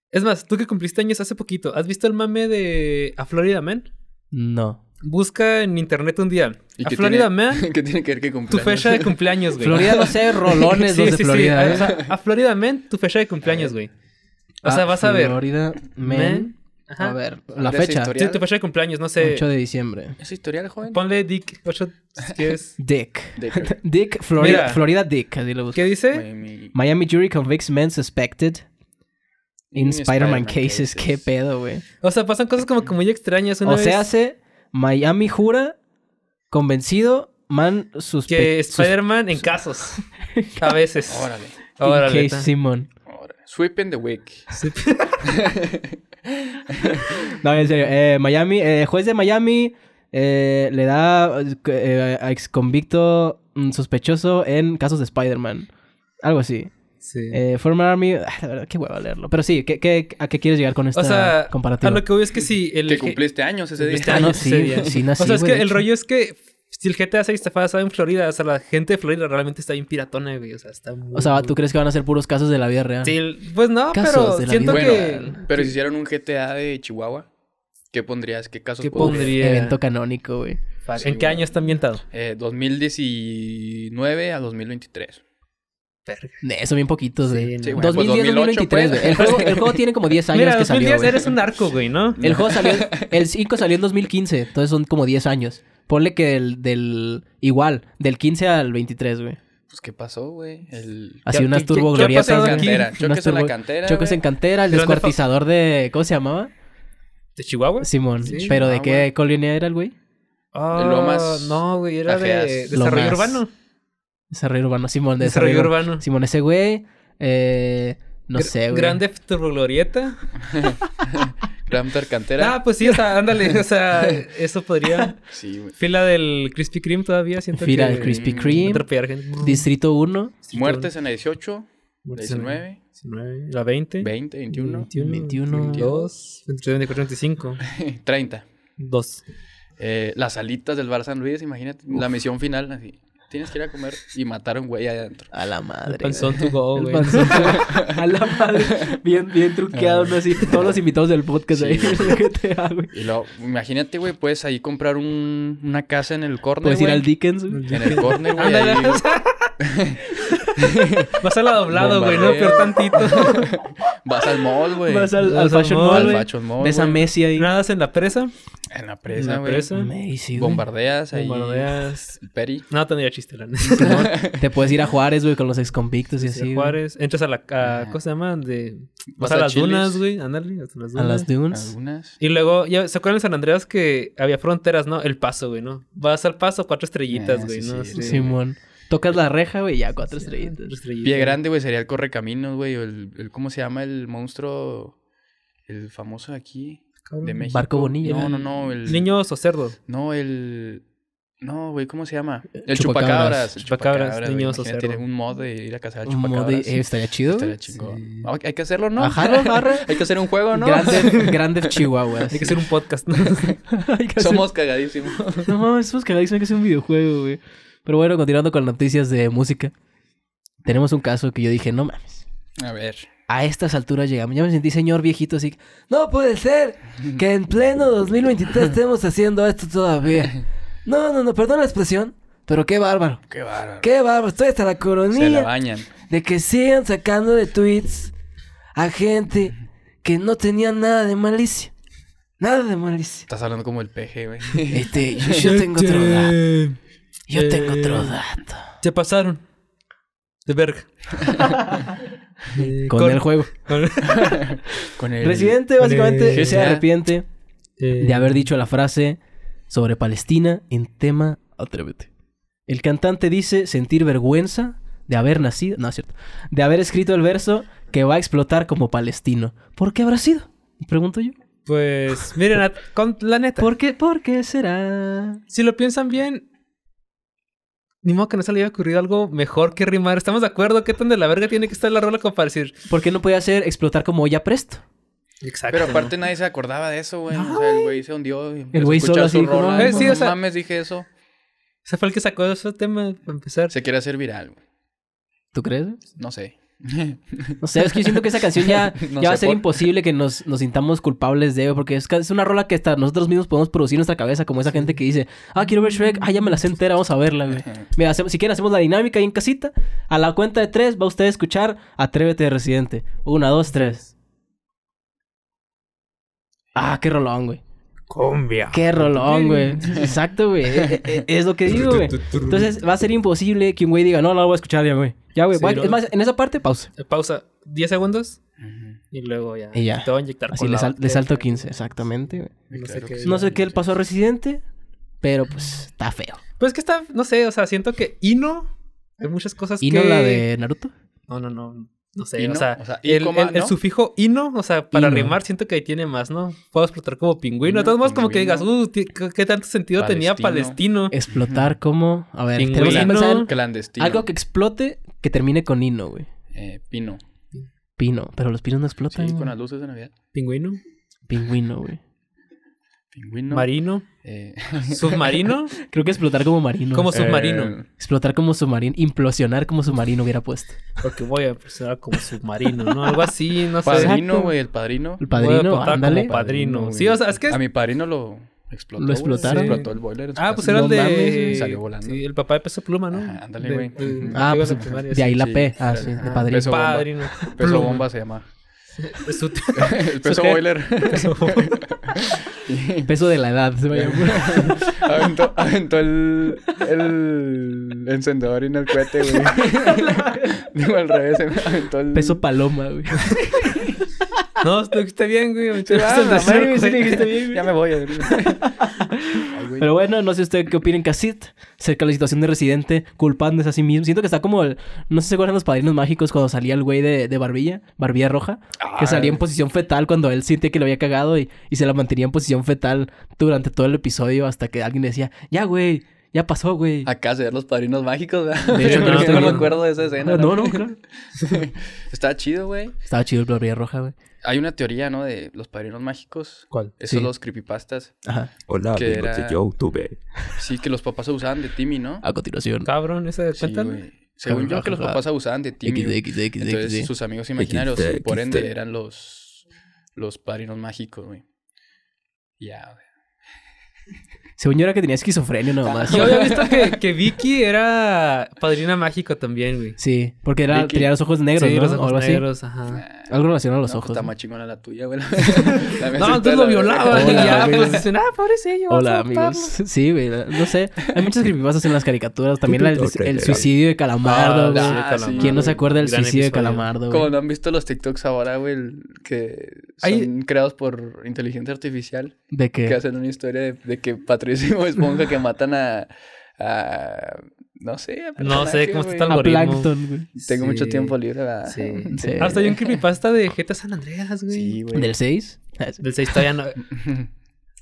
Es más, tú que cumpliste años hace poquito, ¿has visto el mame de A Florida Man? No. Busca en internet un día. a Florida Man. ¿Qué tiene que ver que cumpleaños? Tu fecha de cumpleaños, güey. Florida, no sé, rolones sí, de sí, Florida. ¿eh? a Florida Man, tu fecha de cumpleaños, ah. güey. O sea, vas a ah, ver. Florida Man a ver, la fecha. Sí, tu fecha de cumpleaños, no sé. 8 de diciembre. ¿Es historial, joven? Ponle Dick. ¿Qué es? Dick. Dick, Florida, Florida Dick. ¿Qué dice? Miami. jury convicts men suspected in Spider-Man cases. Qué pedo, güey. O sea, pasan cosas como que muy extrañas. Una o sea, se hace Miami jura convencido man suspe... Que Spider-Man en casos. a veces. Órale. Órale. Simón. Sweep Sweeping the week. no, en serio. Eh, Miami, eh, juez de Miami eh, le da a ex convicto mm, sospechoso en casos de Spider-Man. Algo así. Sí. Former Army, ah, la verdad, qué hueva leerlo. Pero sí, a qué quieres llegar con esta o sea, lo que voy es que si... El, que este año, ese día. Ah, sí, sí, O sea, es que el rollo es que si el GTA 6 está basado en Florida, o sea, la gente de Florida realmente está bien piratona, güey. O sea, está O sea, ¿tú crees que van a ser puros casos de la vida real? Sí, pues no, pero siento que... pero si hicieran un GTA de Chihuahua, ¿qué pondrías? ¿Qué casos ¿Qué pondría? Evento canónico, güey. ¿En qué año está ambientado? Eh, 2019 a 2023. Eso bien poquitos, güey. Sí, bueno, 2010, 2023, güey. Pues pues. El, juego, tiene como 10 años Mira, 2010 eres un narco, güey, ¿no? El juego salió... El 5 salió en 2015. Entonces son como 10 años. Ponle que del, del igual, del 15 al 23, güey. Pues, ¿qué pasó, güey? El... Así unas turboglorietas. Choques en cantera. Choques en la cantera. Choques en cantera. El descuartizador de... ¿Cómo se llamaba? ¿De Chihuahua? Simón. ¿Pero de qué colonia era el güey? Ah, No, güey. Era de desarrollo urbano. Desarrollo urbano. Simón. desarrollo, urbano. Simón, ese güey... Eh... No sé, güey. Grande turboglorieta. ramter Cantera. Ah, pues sí, o sea, ándale. O sea, eso podría. Sí, güey. Fila del Krispy Kreme todavía, siento Fila del Krispy Kreme. Distrito 1. Muertes en la 18. 19. 19. La 20. 20, 21. 21. 22. 23, 24, 25. 30. 2. Eh, las alitas del Bar San Luis, imagínate. La misión final, así. Tienes que ir a comer y matar a un güey adentro. A la madre. panzón tu go, güey. A la madre. Bien, bien truqueado, ¿no? Ah. Así, todos los invitados del podcast ahí. ¿Qué te hago, y luego, imagínate, güey, puedes ahí comprar un, una casa en el corner, Puedes ir al Dickens, güey. En el corner, güey. Ahí, güey. Vas a la doblado, güey, no peor tantito. Vas al mall, güey. Vas al, Fashion Mall, mall Al Fashion Mall, Ves a Messi ahí. ¿Nadas en la presa? En la presa, güey. Messi, Bombardeas ahí. Bombardeas. Peri. No tendría chiste, la te puedes ir a Juárez, güey, con los ex convictos y así, a Juárez. Entras a la... A, ah. ¿Cómo se llama? De... Vas, a, las dunas, güey. Ándale, las dunas. A las dunas. Y luego, ya, ¿se acuerdan de San Andreas que había fronteras, no? El paso, güey, ¿no? Vas al paso, cuatro estrellitas, ah, güey, Sí, Simón. Tocas la reja, güey, ya cuatro estrellitas. Pie grande, güey, sería el correcaminos, güey. el, ¿Cómo se llama el monstruo? El famoso de aquí. De México. Bonilla. No, no, no. Niños o cerdos. No, el. No, güey, ¿cómo se llama? El chupacabras. Chupacabras, chupacabras, niños o cerdos. Tiene un mod de ir a casa. chupacabras. Un mod de, eh, estaría chido. Estaría chingón. Ah, hay que hacerlo, ¿no? Ajá, barra. Hay que hacer un juego, ¿no? Grande Chihuahua. chihuahuas. Hay que hacer un podcast, Somos cagadísimos. No mames, somos cagadísimos. Hay que hacer un videojuego, güey. Pero bueno, continuando con noticias de música. Tenemos un caso que yo dije, no mames. A ver. A estas alturas llegamos. Ya me sentí señor viejito así. No puede ser que en pleno 2023 estemos haciendo esto todavía. No, no, no, perdón la expresión, pero qué bárbaro. Qué bárbaro. Qué bárbaro. Estoy hasta la coronilla. Se la bañan. De que sigan sacando de tweets a gente que no tenía nada de malicia. Nada de malicia. Estás hablando como el PG, güey. Este, yo, yo tengo otro. Este, yo tengo otro eh, dato. Se pasaron. De verga. Eh, con, el juego. Con, el, Residente básicamente se arrepiente eh, de haber dicho la frase sobre Palestina en tema Atrévete. El cantante dice sentir vergüenza de haber nacido, no es cierto, de haber escrito el verso que va a explotar como palestino. ¿Por qué habrá sido? Pregunto yo. Pues, miren, la neta. ¿Por qué, ¿Por qué será? Si lo piensan bien, ni modo que no se le haya ocurrido algo mejor que rimar. ¿Estamos de acuerdo? ¿Qué tan de la verga tiene que estar la rola como para ¿Por qué no podía hacer explotar como ya presto? Exacto. Pero aparte nadie se acordaba de eso, güey. o sea, el güey se hundió. el güey solo así su mames, dije eso. Ese fue el que sacó ese tema para empezar. Se quiere hacer viral, güey. ¿Tú crees? No sé. No sé, es que yo siento que esa canción ya, va a ser imposible que nos, sintamos culpables de, porque es, una rola que hasta nosotros mismos podemos producir en nuestra cabeza, como esa gente que dice, ah, quiero ver Shrek, ah, ya me la sé entera, vamos a verla, güey. Mira, si quieren hacemos la dinámica ahí en casita, a la cuenta de tres va usted a escuchar Atrévete de Residente. Una, dos, tres. Ah, qué rolón, güey. ¡Combia! Qué rolón, güey. Exacto, güey. Eh, eh, eh, es, lo que digo, güey. Entonces va a ser imposible que un güey diga, no, no lo voy a escuchar ya, güey. Ya, güey. es más, en esa parte, pausa. Pausa. 10 segundos. Y luego ya. Y Te voy a inyectar. Así le, salto 15, exactamente, No, sé qué, pasó a Residente, pero pues está feo. Pues que está, no sé, o sea, siento que Ino. Hay muchas cosas que. ¿Ino la de Naruto? No, no, no. No sé, o sea, el, sufijo ino, o sea, para rimar siento que ahí tiene más, ¿no? Puedo explotar como pingüino. De todos modos, como que digas, uh, ¿qué tanto sentido tenía palestino? Explotar como, a ver, clandestino. Algo que explote que termine con ino, güey. Eh, pino. Pino, pero los pinos no explotan. con las luces de Navidad. Pingüino. Pingüino, güey. Marino. Eh, ¿Submarino? Creo que explotar como marino. Como submarino. Eh, explotar como submarino. Implosionar como submarino hubiera puesto. Porque voy a implosionar como submarino, ¿no? Algo así, no sé. Padrino, güey, el padrino. El padrino, ándale. padrino. Sí, o sea, es que. A mi padrino lo. Explotó, lo explotaron. Explotó el boiler. Ah, pues era el de. salió volando. Sí, el papá de peso pluma, ¿no? ándale, güey. Ah, pues de ahí la P. Ah, sí, de padrino. Peso bomba. Peso bomba se llama. Peso, el peso boiler. Peso, peso, de la edad, se aventó, aventó el, el encendedor y en el cohete, güey. Digo, al revés, aventó el... Peso paloma, güey. No, estuviste ah, bien, güey. Ya me voy. Pero bueno, no sé usted qué opinen Cassid, Casit acerca de la situación de Residente, culpándose a sí mismo. Siento que está como el. No sé si se acuerdan los padrinos mágicos cuando salía el güey de, barbilla, barbilla roja, que ah. salía en posición fetal cuando él sentía que lo había cagado y, y se la mantenía en posición fetal durante todo el episodio hasta que alguien decía, ya, güey ya pasó, güey. Acá se ver los padrinos mágicos, ¿verdad? De hecho, no, no, me acuerdo de esa escena. No, no, claro. Estaba chido, güey. Estaba chido el Gloria Roja, güey. Hay una teoría, ¿no? De los padrinos mágicos. ¿Cuál? Esos son los creepypastas. Ajá. Hola, que de YouTube. Sí, que los papás abusaban de Timmy, ¿no? A continuación. Cabrón, esa de Sí, Según yo, que los papás abusaban de Timmy. X, Entonces, sus amigos imaginarios, por ende, eran los, los padrinos mágicos, güey. Ya, güey. Según yo era que tenía esquizofrenia nomás. Yo había visto que, que Vicky era padrina mágico también, güey. Sí, porque era, tenía los ojos negros, sí, los ojos algo negros, así. ajá. Algo relacionado a los pues, ojos. Está más la tuya, güey. no, tú lo violabas y ya, pues dicen, ah, pobre yo. Hola, amigos. Sí, güey. No sé. Hay muchas creepypastas en las caricaturas. También el, suicidio de Calamardo, ah, güey. Ah, ¿Quién no se acuerda del suicidio de Calamardo, Como no han visto los TikToks ahora, güey, que son creados por inteligencia artificial. ¿De qué? Que hacen una historia de, que es Esponja que matan a, a no sé. No sé cómo está el algoritmo. Plankton, güey. Tengo mucho tiempo libre. ¿verdad? Sí. Hasta hay un creepypasta de GTA San Andreas, güey. Sí, güey. ¿Del 6? Del 6 todavía no.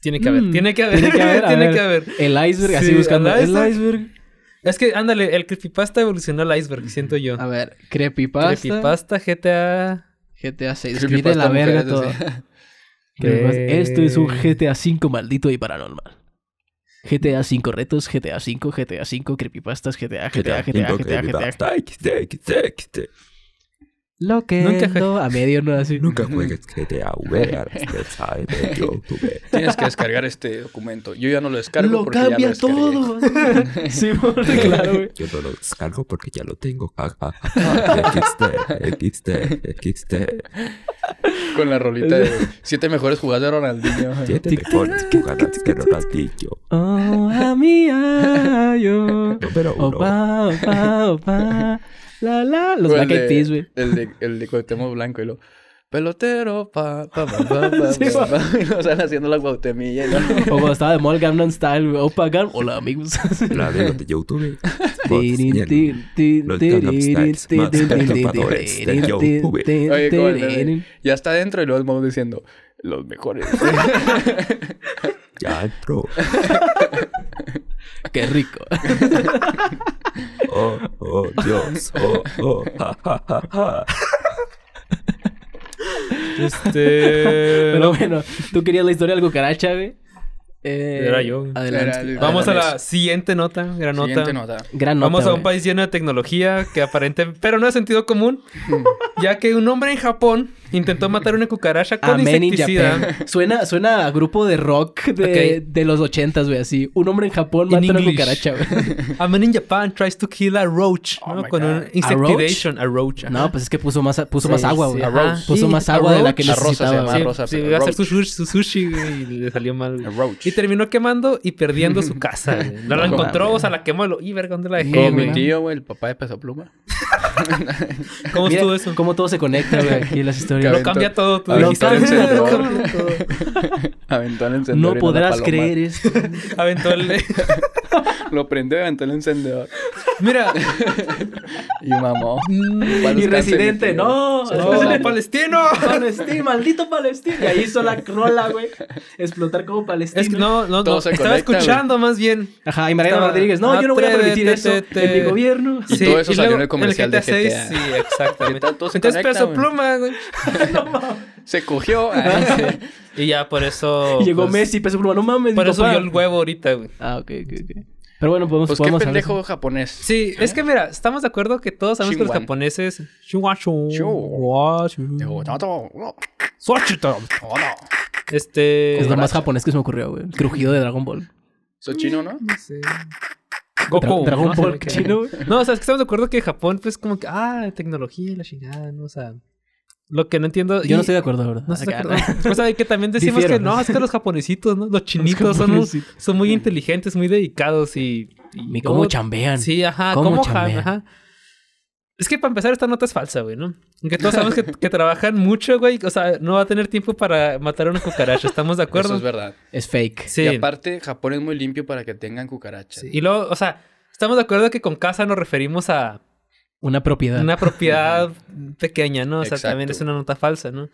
Mm. tiene que haber. Tiene que haber. Tiene que haber. El iceberg, así buscando. El iceberg. Es que, ándale, el creepypasta evolucionó al iceberg, siento yo. A ver, creepypasta. Creepypasta GTA. GTA 6. Mire la verga todo. Esto es un GTA 5 maldito y paranormal. GTA 5 retos, GTA 5, GTA 5 creepypastas, GTA, GTA, GTA, GTA, GTA, GTA. Lo que a medio no así. Nunca juegues GTA V Tienes que descargar este documento. Yo ya no lo descargo porque ya lo todo. sí, claro, güey. Yo no lo descargo porque ya lo tengo. XT, XT, XT. Con la rolita de siete mejores jugadores de Ronaldinho. Siete mejores jugadas de Ronaldinho. Oh, a mí, yo. Número Opa, opa, opa la, la. Los Black Eyed güey. El de, el de Blanco y lo... Pelotero, pa, pa, pa, pa, pa, sí, pa, pa. haciendo la guautemilla. O cuando estaba de moda Gangnam Style, güey. Opa, Hola, amigos. La de los de YouTube. Ya está dentro y luego vamos diciendo los mejores. ya entró. Qué rico. oh, oh, Dios. Oh, oh, ja, ja, ja, ja Este. Pero bueno, ¿tú querías la historia del cucaracha, güey? Eh, era yo. Adelante. Vamos a la siguiente nota, gran nota. Siguiente nota. Gran nota Vamos a un país lleno de tecnología que aparente, pero no es sentido común, ya que un hombre en Japón intentó matar una cucaracha con Amen insecticida. Suena, suena a grupo de rock de, de los ochentas, güey, así. Un hombre en Japón mata una cucaracha, güey. A man in Japan tries to kill a roach, oh ¿no? Con un insectivation a roach. no, pues es que puso más, puso más agua, güey. Sí, puso más agua de la que necesitaba. A rosa, a sí, iba a hacer su sushi, güey, y le salió mal. A roach terminó quemando y perdiendo su casa. No, la encontró, o sea, la quemó. Y ver ¿dónde la dejé? mi tío, güey, el papá de Peso Pluma. ¿Cómo es estuvo eso? Cómo todo se conecta, güey, aquí en las historias. Lo cambia todo, tú Aventó el encendedor. No podrás creer esto. Aventó el... Lo prendió y aventó el encendedor. Mira. y mamó. Mm, y residente, no. no palestino. Palestino, maldito palestino. Y ahí hizo la crola, güey. Explotar como palestino no, no, no. Estaba escuchando más bien. Ajá, y Mariano Rodríguez, no, yo no voy a permitir eso en mi gobierno. Y todo eso salió en el comercial de GTA. Sí, exactamente. Entonces Peso Pluma, güey. Se cogió. Ah, y ya por eso... Llegó pues, Messi, Peso Pluma, no mames. Por eso dio el huevo ahorita, güey. Ah, ok, ok, ok. Pero bueno, podemos, pues podemos qué pendejo japonés. Sí, es que ¿Eh? mira, estamos de acuerdo que todos sabemos que los japoneses... Este. Es lo más japonés que se me ocurrió, güey. El crujido de Dragon Ball. ¿Soy chino, no? sé. Goku. Dragon Ball chino. No, o sea, es que estamos de acuerdo que Japón, pues, como que, ah, tecnología y la chingada, no, o sea. Lo que no entiendo. Yo no estoy de acuerdo, la ¿verdad? No sé de acuerdo. o sea, que también decimos que no, es que los japonesitos, ¿no? Los chinitos son, son muy inteligentes, muy dedicados y. y, ¿Cómo, chambean? Sí, ajá, cómo, chambean? Ajá. Es que para empezar, esta nota es falsa, güey, ¿no? Aunque todos sabemos que, trabajan mucho, güey. O sea, no va a tener tiempo para matar a una cucaracha. ¿Estamos de acuerdo? Eso es verdad. Es fake. Sí. Y aparte, Japón es muy limpio para que tengan cucarachas. Sí. Y luego, o sea, estamos de acuerdo que con casa nos referimos a. Una propiedad. Una propiedad pequeña, ¿no? O sea, también es una nota falsa, ¿no?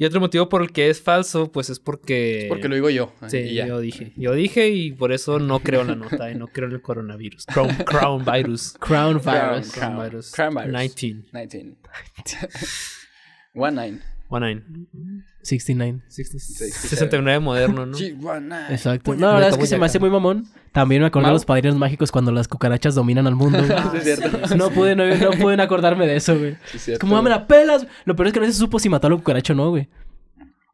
Y otro motivo por el que es falso, pues es porque... Porque lo digo yo. Ah, sí, yo dije. Yo dije y por eso no creo en la nota, y eh, no creo el coronavirus. Crown, virus. Crown virus. Crown, virus. Crown virus. 19. 19. 19. One nine nine, 69. Mm-hmm. y 69 moderno, ¿no? Exacto. No, la verdad es que se me hace muy mamón. También me acuerdo de los padrinos mágicos cuando las cucarachas dominan al mundo. No pude, no, pude acordarme de eso, güey. ¿Cómo Como, ah, me la pelas. Lo peor es que no se supo si mató a los cucarachos o no, güey.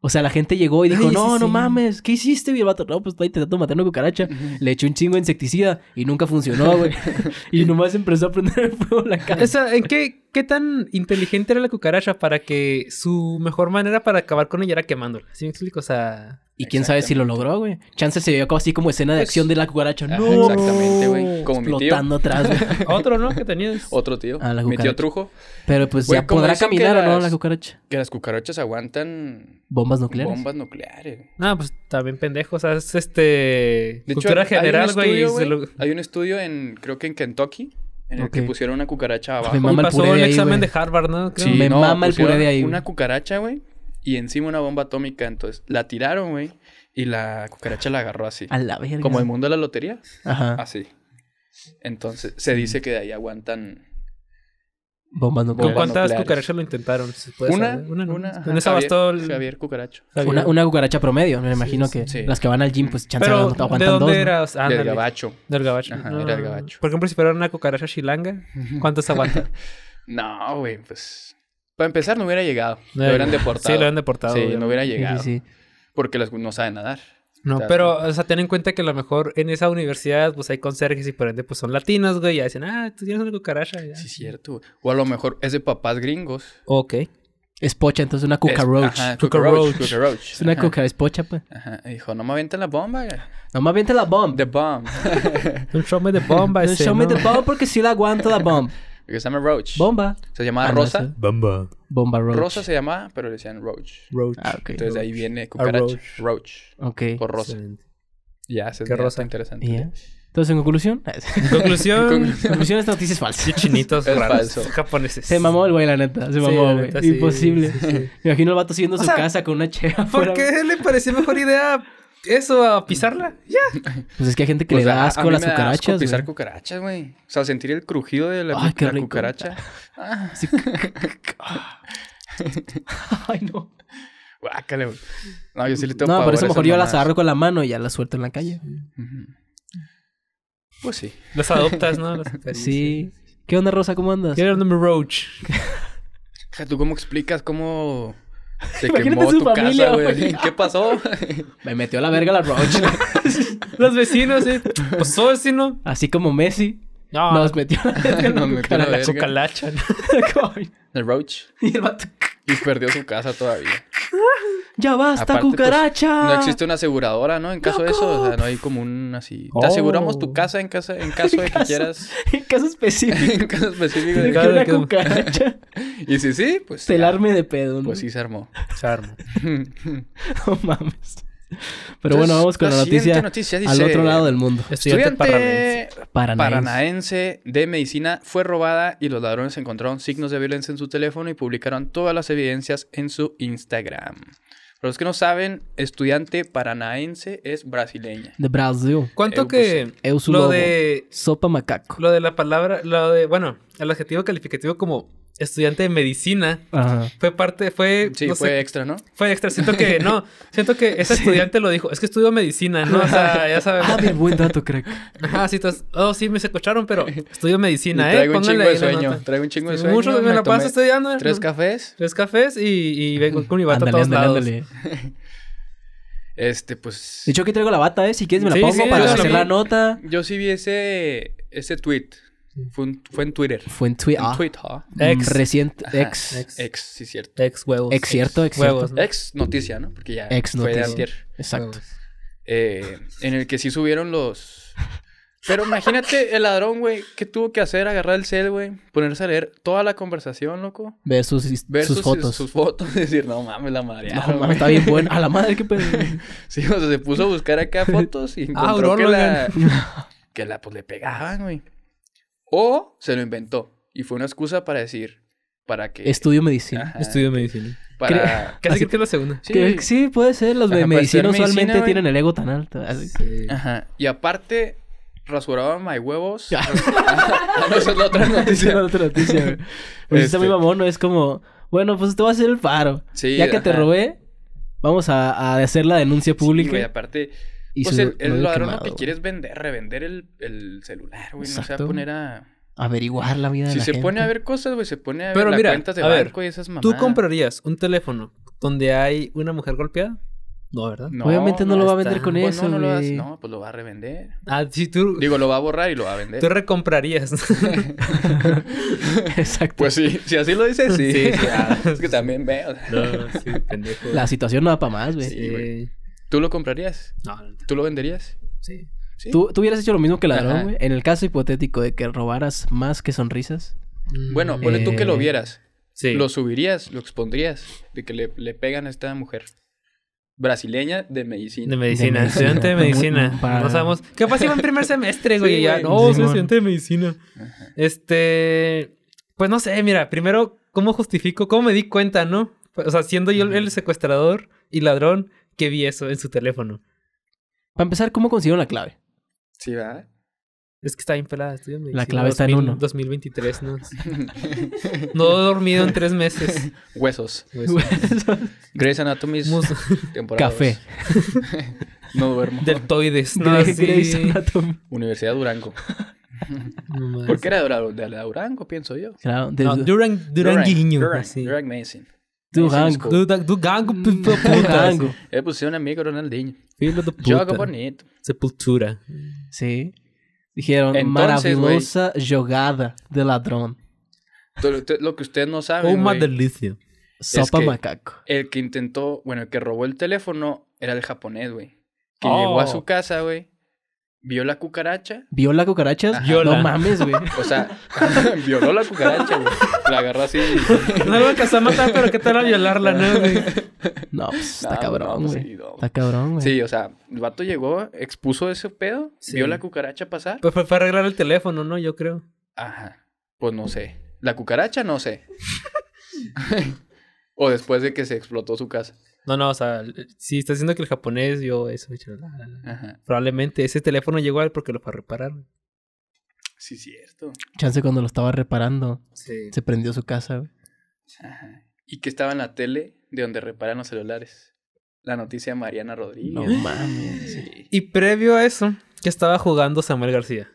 O sea, la gente llegó y dijo, no, no mames, ¿qué hiciste? Y el vato, no, pues estoy intentando matar una cucaracha. Le eché un chingo de insecticida y nunca funcionó, güey. y nomás empezó a prender el fuego en la cara. O sea, ¿en qué, qué tan inteligente era la cucaracha para que su mejor manera para acabar con ella era quemándola? ¿Sí me explico? O sea... Y quién sabe si lo logró, güey. Chance se vio así como escena de pues, acción de la cucaracha. ¡No! Exactamente, güey. Como mi tío. atrás, güey. Otro, ¿no? Que tenías. Otro tío. Ah, la mi tío Trujo. Pero pues ya podrá caminar o no la cucaracha. Que las cucarachas aguantan. Bombas nucleares. Bombas nucleares. Ah, pues también pendejo. O sea, es este. De Cultura hecho, general, güey. Hay un estudio en. Creo que en Kentucky. En el que pusieron una cucaracha abajo. Me mama pasó el, puré de ahí, examen de Harvard, ¿no? me mama el puré de ahí. Una cucaracha, güey y encima una bomba atómica. Entonces la tiraron, güey, y la cucaracha la agarró así. A la verga. Como el mundo de la lotería. Ajá. Así. Entonces se dice que de ahí aguantan. Bombas nucleares. ¿Con cuántas cucarachas lo intentaron? ¿Una? una, una, una. Ajá, Javier, el... Javier Cucaracho. Una, una, cucaracha promedio, me imagino que las que van al gym, pues chance aguantan ¿de dónde eras? Ah, del gabacho. Del gabacho. Ajá, el gabacho. Por ejemplo, si fuera una cucaracha chilanga, ¿cuántas aguantan? no, güey, pues para empezar, no hubiera llegado. No lo eh, hubieran deportado. Sí, lo hubieran deportado. Sí, no hubiera llegado. Sí, sí. Porque no saben nadar. No, pero, o sea, ten en cuenta que a lo mejor en esa universidad, pues hay conserjes y por ende, pues son latinos, güey. Y dicen, ah, tú tienes una cucaracha. Sí, Sí, cierto. O a lo mejor es de papás gringos. Ok. Es pocha, entonces una cucaracha. cucaracha. Es una cucaracha, es pocha, pues. Ajá. Dijo, no me avienten la bomba. Güey. No me avienten la bomba. The bomb. No show me the bomba. show no. me the bomba porque sí la aguanto la bomba. que se llama Roach. Bomba. Se llamaba ah, Rosa. Bomba. Bomba Roach. Rosa se llamaba, pero le decían Roach. Roach. Ah, Entonces de ahí viene ah, cucaracha. Roach. Roach. Ok. Por Rosa. Ya, se es rosa interesante. Entonces, en conclusión. ¿En conclusión. en conclusión, esta noticia es falsa. chinitos es Falso. Japoneses. Se mamó el güey, la neta. Se mamó, güey. Imposible. Me imagino el vato siguiendo su casa con una chela ¿Por qué le pareció mejor idea eso, a pisarla, ya. Pues es que hay gente que pues le da asco a, las cucarachas. pisar cucarachas, güey. O sea, sentir el crujido de la, Ay, qué rico. cucaracha. Ay, no. güey. No, yo sí le tengo No, por eso mejor yo las agarro con la mano y ya las suelto en la calle. Pues sí. Las adoptas, ¿no? sí. ¿Qué onda, Rosa? ¿Cómo andas? ¿Qué onda, mi Roach? ¿Tú cómo explicas cómo Imagínate su familia, güey. ¿Qué pasó? Me metió la verga la Roach. Los vecinos, ¿eh? Pasó, pues vecino. Así como Messi. No. Nos metió la verga. Nos la, Roach. Y el y perdió su casa todavía. Ya basta, pues, cucaracha. no existe una aseguradora, ¿no? En caso de eso, o sea, no hay como un así. Te aseguramos tu oh. casa en, caso de que quieras. En caso específico. en caso específico de una cucaracha. y si sí, pues. Te de pedo, ¿no? Pues sí se armó. Se armó. no mames. Pero bueno, vamos con la noticia, al otro lado del mundo. Estudiante, paranaense, de medicina fue robada y los ladrones encontraron signos de violencia en su teléfono y publicaron todas las evidencias en su Instagram. Para los que no saben, estudiante paranaense es brasileña. De Brasil. ¿Cuánto que lo de sopa macaco? Lo de la palabra, lo de, bueno, el adjetivo calificativo como estudiante de medicina. Ajá. Fue parte, fue... Sí, fue extra, ¿no? Fue extra. Siento que, no, siento que ese estudiante lo dijo. Es que estudió medicina, ¿no? O sea, ya sabes. Ah, bien, buen dato, crack. Ajá, sí, entonces, oh, sí, me secuestraron, pero estudió medicina, ¿eh? Traigo un chingo de sueño, traigo un chingo de sueño. Mucho, me, la paso estudiando. ¿eh? Tres cafés. Tres cafés y, y vengo con mi bata a todos lados. Este, pues... Dicho que aquí traigo la bata, ¿eh? Si quieres me la pongo para hacer la nota. Yo sí vi ese, ese tweet. Fue, en Twitter. Fue en, Twitter. en ah. Twitter. Ex. Reciente. Ex. ex. sí, cierto. Ex huevos. Ex, cierto, ex, huevos. Ex noticia, ¿no? Porque ya ex fue noticia. Exacto. Eh, en el que sí subieron los. Pero imagínate el ladrón, güey, ¿qué tuvo que hacer? Agarrar el cel, güey, ponerse a leer toda la conversación, loco. Ver sus, Ver sus, fotos. Sus, fotos, decir, no mames, la madre. No mames, está bien buena. A la madre, qué pedo. sí, o sea, se puso a buscar acá fotos y ah, encontró que la. Que la, pues le pegaban, güey. O se lo inventó. Y fue una excusa para decir, para que... Estudio medicina. Estudio medicina. Para... Casi que es la segunda. Sí, puede ser. Los medicinos medicina usualmente tienen el ego tan alto. Ajá. Y aparte, rasuraba my huevos. Ah, no, esa es la otra noticia. la otra noticia, Pues está muy este. mamón, ¿no? Es como, bueno, pues te voy a hacer el paro. Sí, ya que te robé, vamos a, a, hacer la denuncia pública. Sí, aparte pues el, ladrón lo que quieres vender, revender el, el celular, güey. No se va a poner a averiguar la vida de la gente. Si se pone a ver cosas, güey, se pone a Pero ver mira, cuentas de a y esas mamadas. ¿Tú comprarías un teléfono donde hay una mujer golpeada? No, ¿verdad? No, Obviamente no, lo va a vender con eso, no, no, no, pues lo va a revender. Ah, si tú... Digo, lo va a borrar y lo va a vender. Tú recomprarías. Exacto. Pues sí, si así lo dices, sí. sí, ah. es que también veo. no, sí, pendejo. La situación no va para más, güey. Sí, güey. Eh, ¿Tú lo comprarías? No, ¿Tú lo venderías? Sí. ¿Tú, hubieras hecho lo mismo que el ladrón, güey? En el caso hipotético de que robaras más que sonrisas. Mm, bueno, pone tú que lo eh, vieras. Sí. Lo subirías, lo expondrías, de que le, pegan a esta mujer brasileña de medicina. De medicina, estudiante de medicina. Para... No sabemos. Capaz en primer semestre, güey. Oh, no, estudiante de medicina. Este. Pues no sé, mira, primero, ¿cómo justifico? ¿Cómo me di cuenta, no? O sea, siendo yo el secuestrador y ladrón, que vi eso en su teléfono. Para empezar, ¿cómo consiguieron la clave? Sí, ¿verdad? Es que está bien pelada, estoy La clave está en uno. 2023, ¿no? no he dormido en tres meses. Huesos. Huesos. Huesos. Grey's Anatomy. Café. no duermo. Deltoides. No, Grey, sí. Grey's Anatomy. Universidad Durango. ¿Por qué era de Durango? De Durango, pienso yo. Claro. De... No, Durang, Duranguiño. Durang, Durang, Durang, Do rango. Do, do gago pro rango. un pro amigo Ronaldinho. Filho do puta. bonito. Sepultura. Sí. Dijeron, maravillosa wey, jogada de ladrón. Lo que ustedes no saben. Una oh, delicia. Sopa macaco. El que intentó, bueno, el que robó el teléfono era el japonés, güey. Que oh. llegó a su casa, güey. ¿Vio la cucaracha? ¿Vio la cucaracha? No mames, güey. O sea, violó la cucaracha, güey. La agarró así. No la casó a matar, pero ¿qué tal a violarla, no, güey? No, pues, está cabrón, pues, güey. está cabrón, güey. Sí, o sea, el vato llegó, expuso ese pedo, vio la cucaracha pasar. Pues fue para arreglar el teléfono, ¿no? Yo creo. Ajá. Pues no sé. La cucaracha, no sé. o después de que se explotó su casa. No, no, o sea, si está diciendo que el japonés yo eso, ah, probablemente ese teléfono llegó a él porque lo fue a reparar. Sí, cierto. Chance cuando lo estaba reparando, se prendió su casa, Y que estaba en la tele de donde reparan los celulares. La noticia de Mariana Rodríguez. No mames. Y previo a eso, que estaba jugando Samuel García.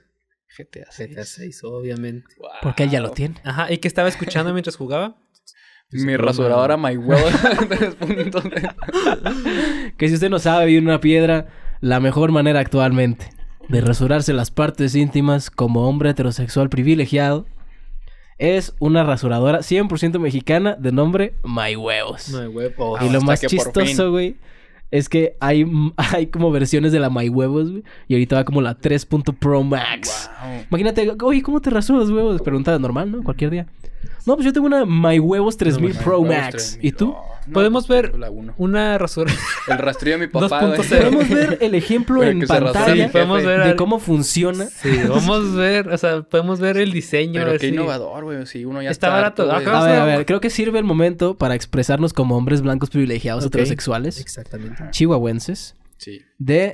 GTA 6. GTA obviamente. Porque él ya lo tiene. Ajá, y que estaba escuchando mientras jugaba. Mi rasuradora My que si usted no sabe bien una piedra, la mejor manera actualmente de rasurarse las partes íntimas como hombre heterosexual privilegiado es una rasuradora 100% mexicana de nombre My Huevos. Y lo más chistoso, güey, es que hay, hay como versiones de la My Huevos, güey. Y ahorita va como la 3. Pro Max. Imagínate, oye, ¿cómo te rasuras huevos? Pregunta normal, ¿no? Cualquier día. No, pues yo tengo una My Huevos 3000 Pro Max. ¿Y tú? Pues podemos ver una razón... El rastrillo de mi papá. Podemos ver el ejemplo en pantalla podemos ver de cómo funciona. Sí, podemos ver, o sea, podemos ver el diseño. qué innovador, güey. uno ya está, barato. a ver, creo que sirve el momento para expresarnos como hombres blancos privilegiados heterosexuales. Exactamente. Chihuahuenses. Sí. De,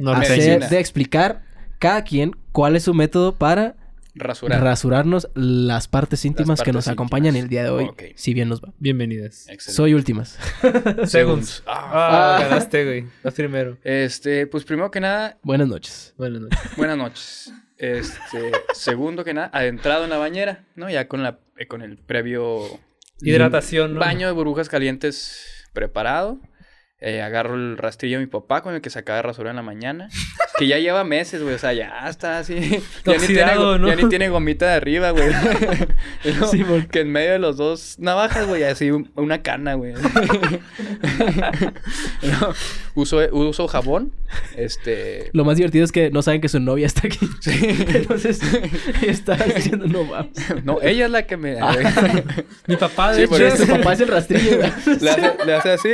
de explicar cada quien cuál es su método para Rasurarnos las partes íntimas que nos acompañan el día de hoy. Si bien nos va. Bienvenidas. Soy últimas. Segundos. Ah, ah. ah, ganaste, güey. Lo primero. Este, pues primero que nada. Buenas noches. Buenas noches. Buenas noches. Este, segundo que nada, adentrado en la bañera, ¿no? Ya con la eh, con el previo hidratación, baño de burbujas calientes preparado. Eh, agarro el rastrillo de mi papá con el que sacaba de rasurar en la mañana. Que ya lleva meses, güey. O sea, ya está así. ya, ni tiene, ya, ni tiene, gomita de arriba, güey. sí, Que en medio de los dos navajas, güey, así una cana, güey. uso, uso jabón. Este. Lo más divertido es que no saben que su novia está aquí. Entonces, está haciendo no No, ella es la que me. mi papá, de sí, hecho. Su papá es el rastrillo, le hace así.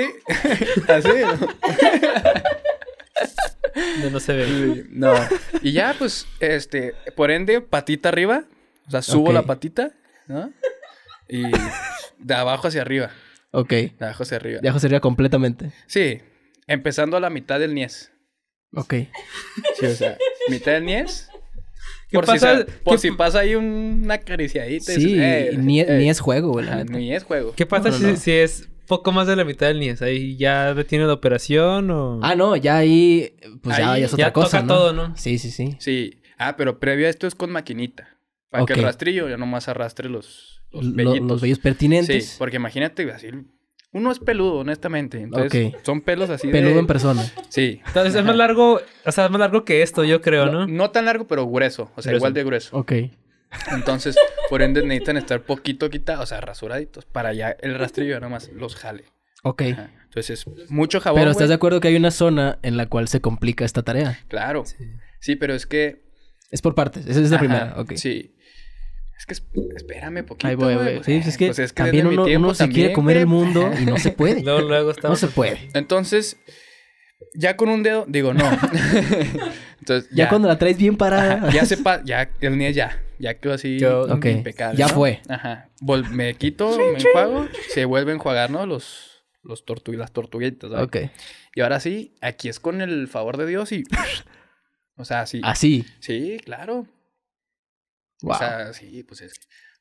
No, se ve. no. Y ya, pues, este, por ende, patita arriba. O sea, subo la patita, ¿no? Y de abajo hacia arriba. Ok. De abajo hacia arriba. De abajo hacia arriba completamente. Sí. Empezando a la mitad del niés. Ok. Sí, o sea, mitad del niés. Por, pasa, si, por si, pasa ahí una ahí. Sí, eh, ni, eh, es juego, güey. Ni es juego. ¿Qué pasa si, es poco más de la mitad del NIES. Ahí ya detiene la operación o. Ah, no, ya ahí. Pues ya, es otra Toca todo, ¿no? Sí, sí, sí. Sí. Ah, pero previo a esto es con maquinita. Para que el rastrillo ya nomás arrastre los, los Los vellos pertinentes. Sí, porque imagínate, así. Uno es peludo, honestamente. Entonces, son pelos así Peludo en persona. Sí. Entonces, es más largo, o sea, es más largo que esto, yo creo, ¿no? No, tan largo, pero grueso. O sea, igual de grueso. Ok. Entonces, por ende, necesitan estar poquito quitados, o sea, rasuraditos, para ya el rastrillo nomás los jale. Ok. Entonces, mucho jabón. Pero estás de acuerdo que hay una zona en la cual se complica esta tarea. Claro. Sí, pero es que. Es por partes. Esa es la primera. Ok. Sí. Es que espérame poquito. Ahí voy, güey. Sí, pues es que, pues es que también uno, se quiere comer el mundo y no se puede. no, luego No se puede. Entonces, ya con un dedo, digo, no. Entonces, ya, cuando la traes bien parada. ya sepa, ya el niño ya, ya quedó así Yo, impecable. Ya fue. Ajá. me quito, me enjuago, se vuelven a enjuagar, ¿no? Los, los tortu las tortuguitas, ¿sabes? Ok. Y ahora sí, aquí es con el favor de Dios y. o sea, sí. Así. Sí, claro. Wow. O sea, sí, pues es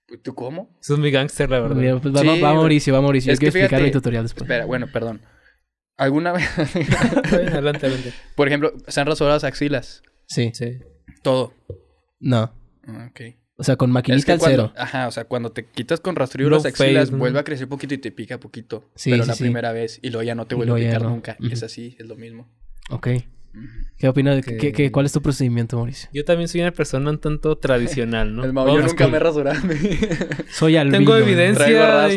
pues, ¿Tú cómo? Eso es mi gángster, la verdad. Mira, pues, va, sí, va, va, Mauricio, va Mauricio. Es que quiero el tutorial después. Espera, bueno, perdón. ¿Alguna vez? adelante, adelante. Por ejemplo, ¿se han rasurado las axilas? Sí. Sí. Todo. No. Ah, ok. O sea, con maquinita al cero. Ajá, o sea, cuando te quitas con rastrillo las axilas, vuelve a crecer poquito y te pica poquito. Sí, pero sí, la primera vez y luego ya no te vuelve a picar nunca. Es así, es lo mismo. Ok. ¿Qué opinas? de qué, cuál es tu procedimiento, Mauricio? Yo también soy una persona un tanto tradicional, ¿no? El nunca me rasuraba. soy albino. Tengo evidencia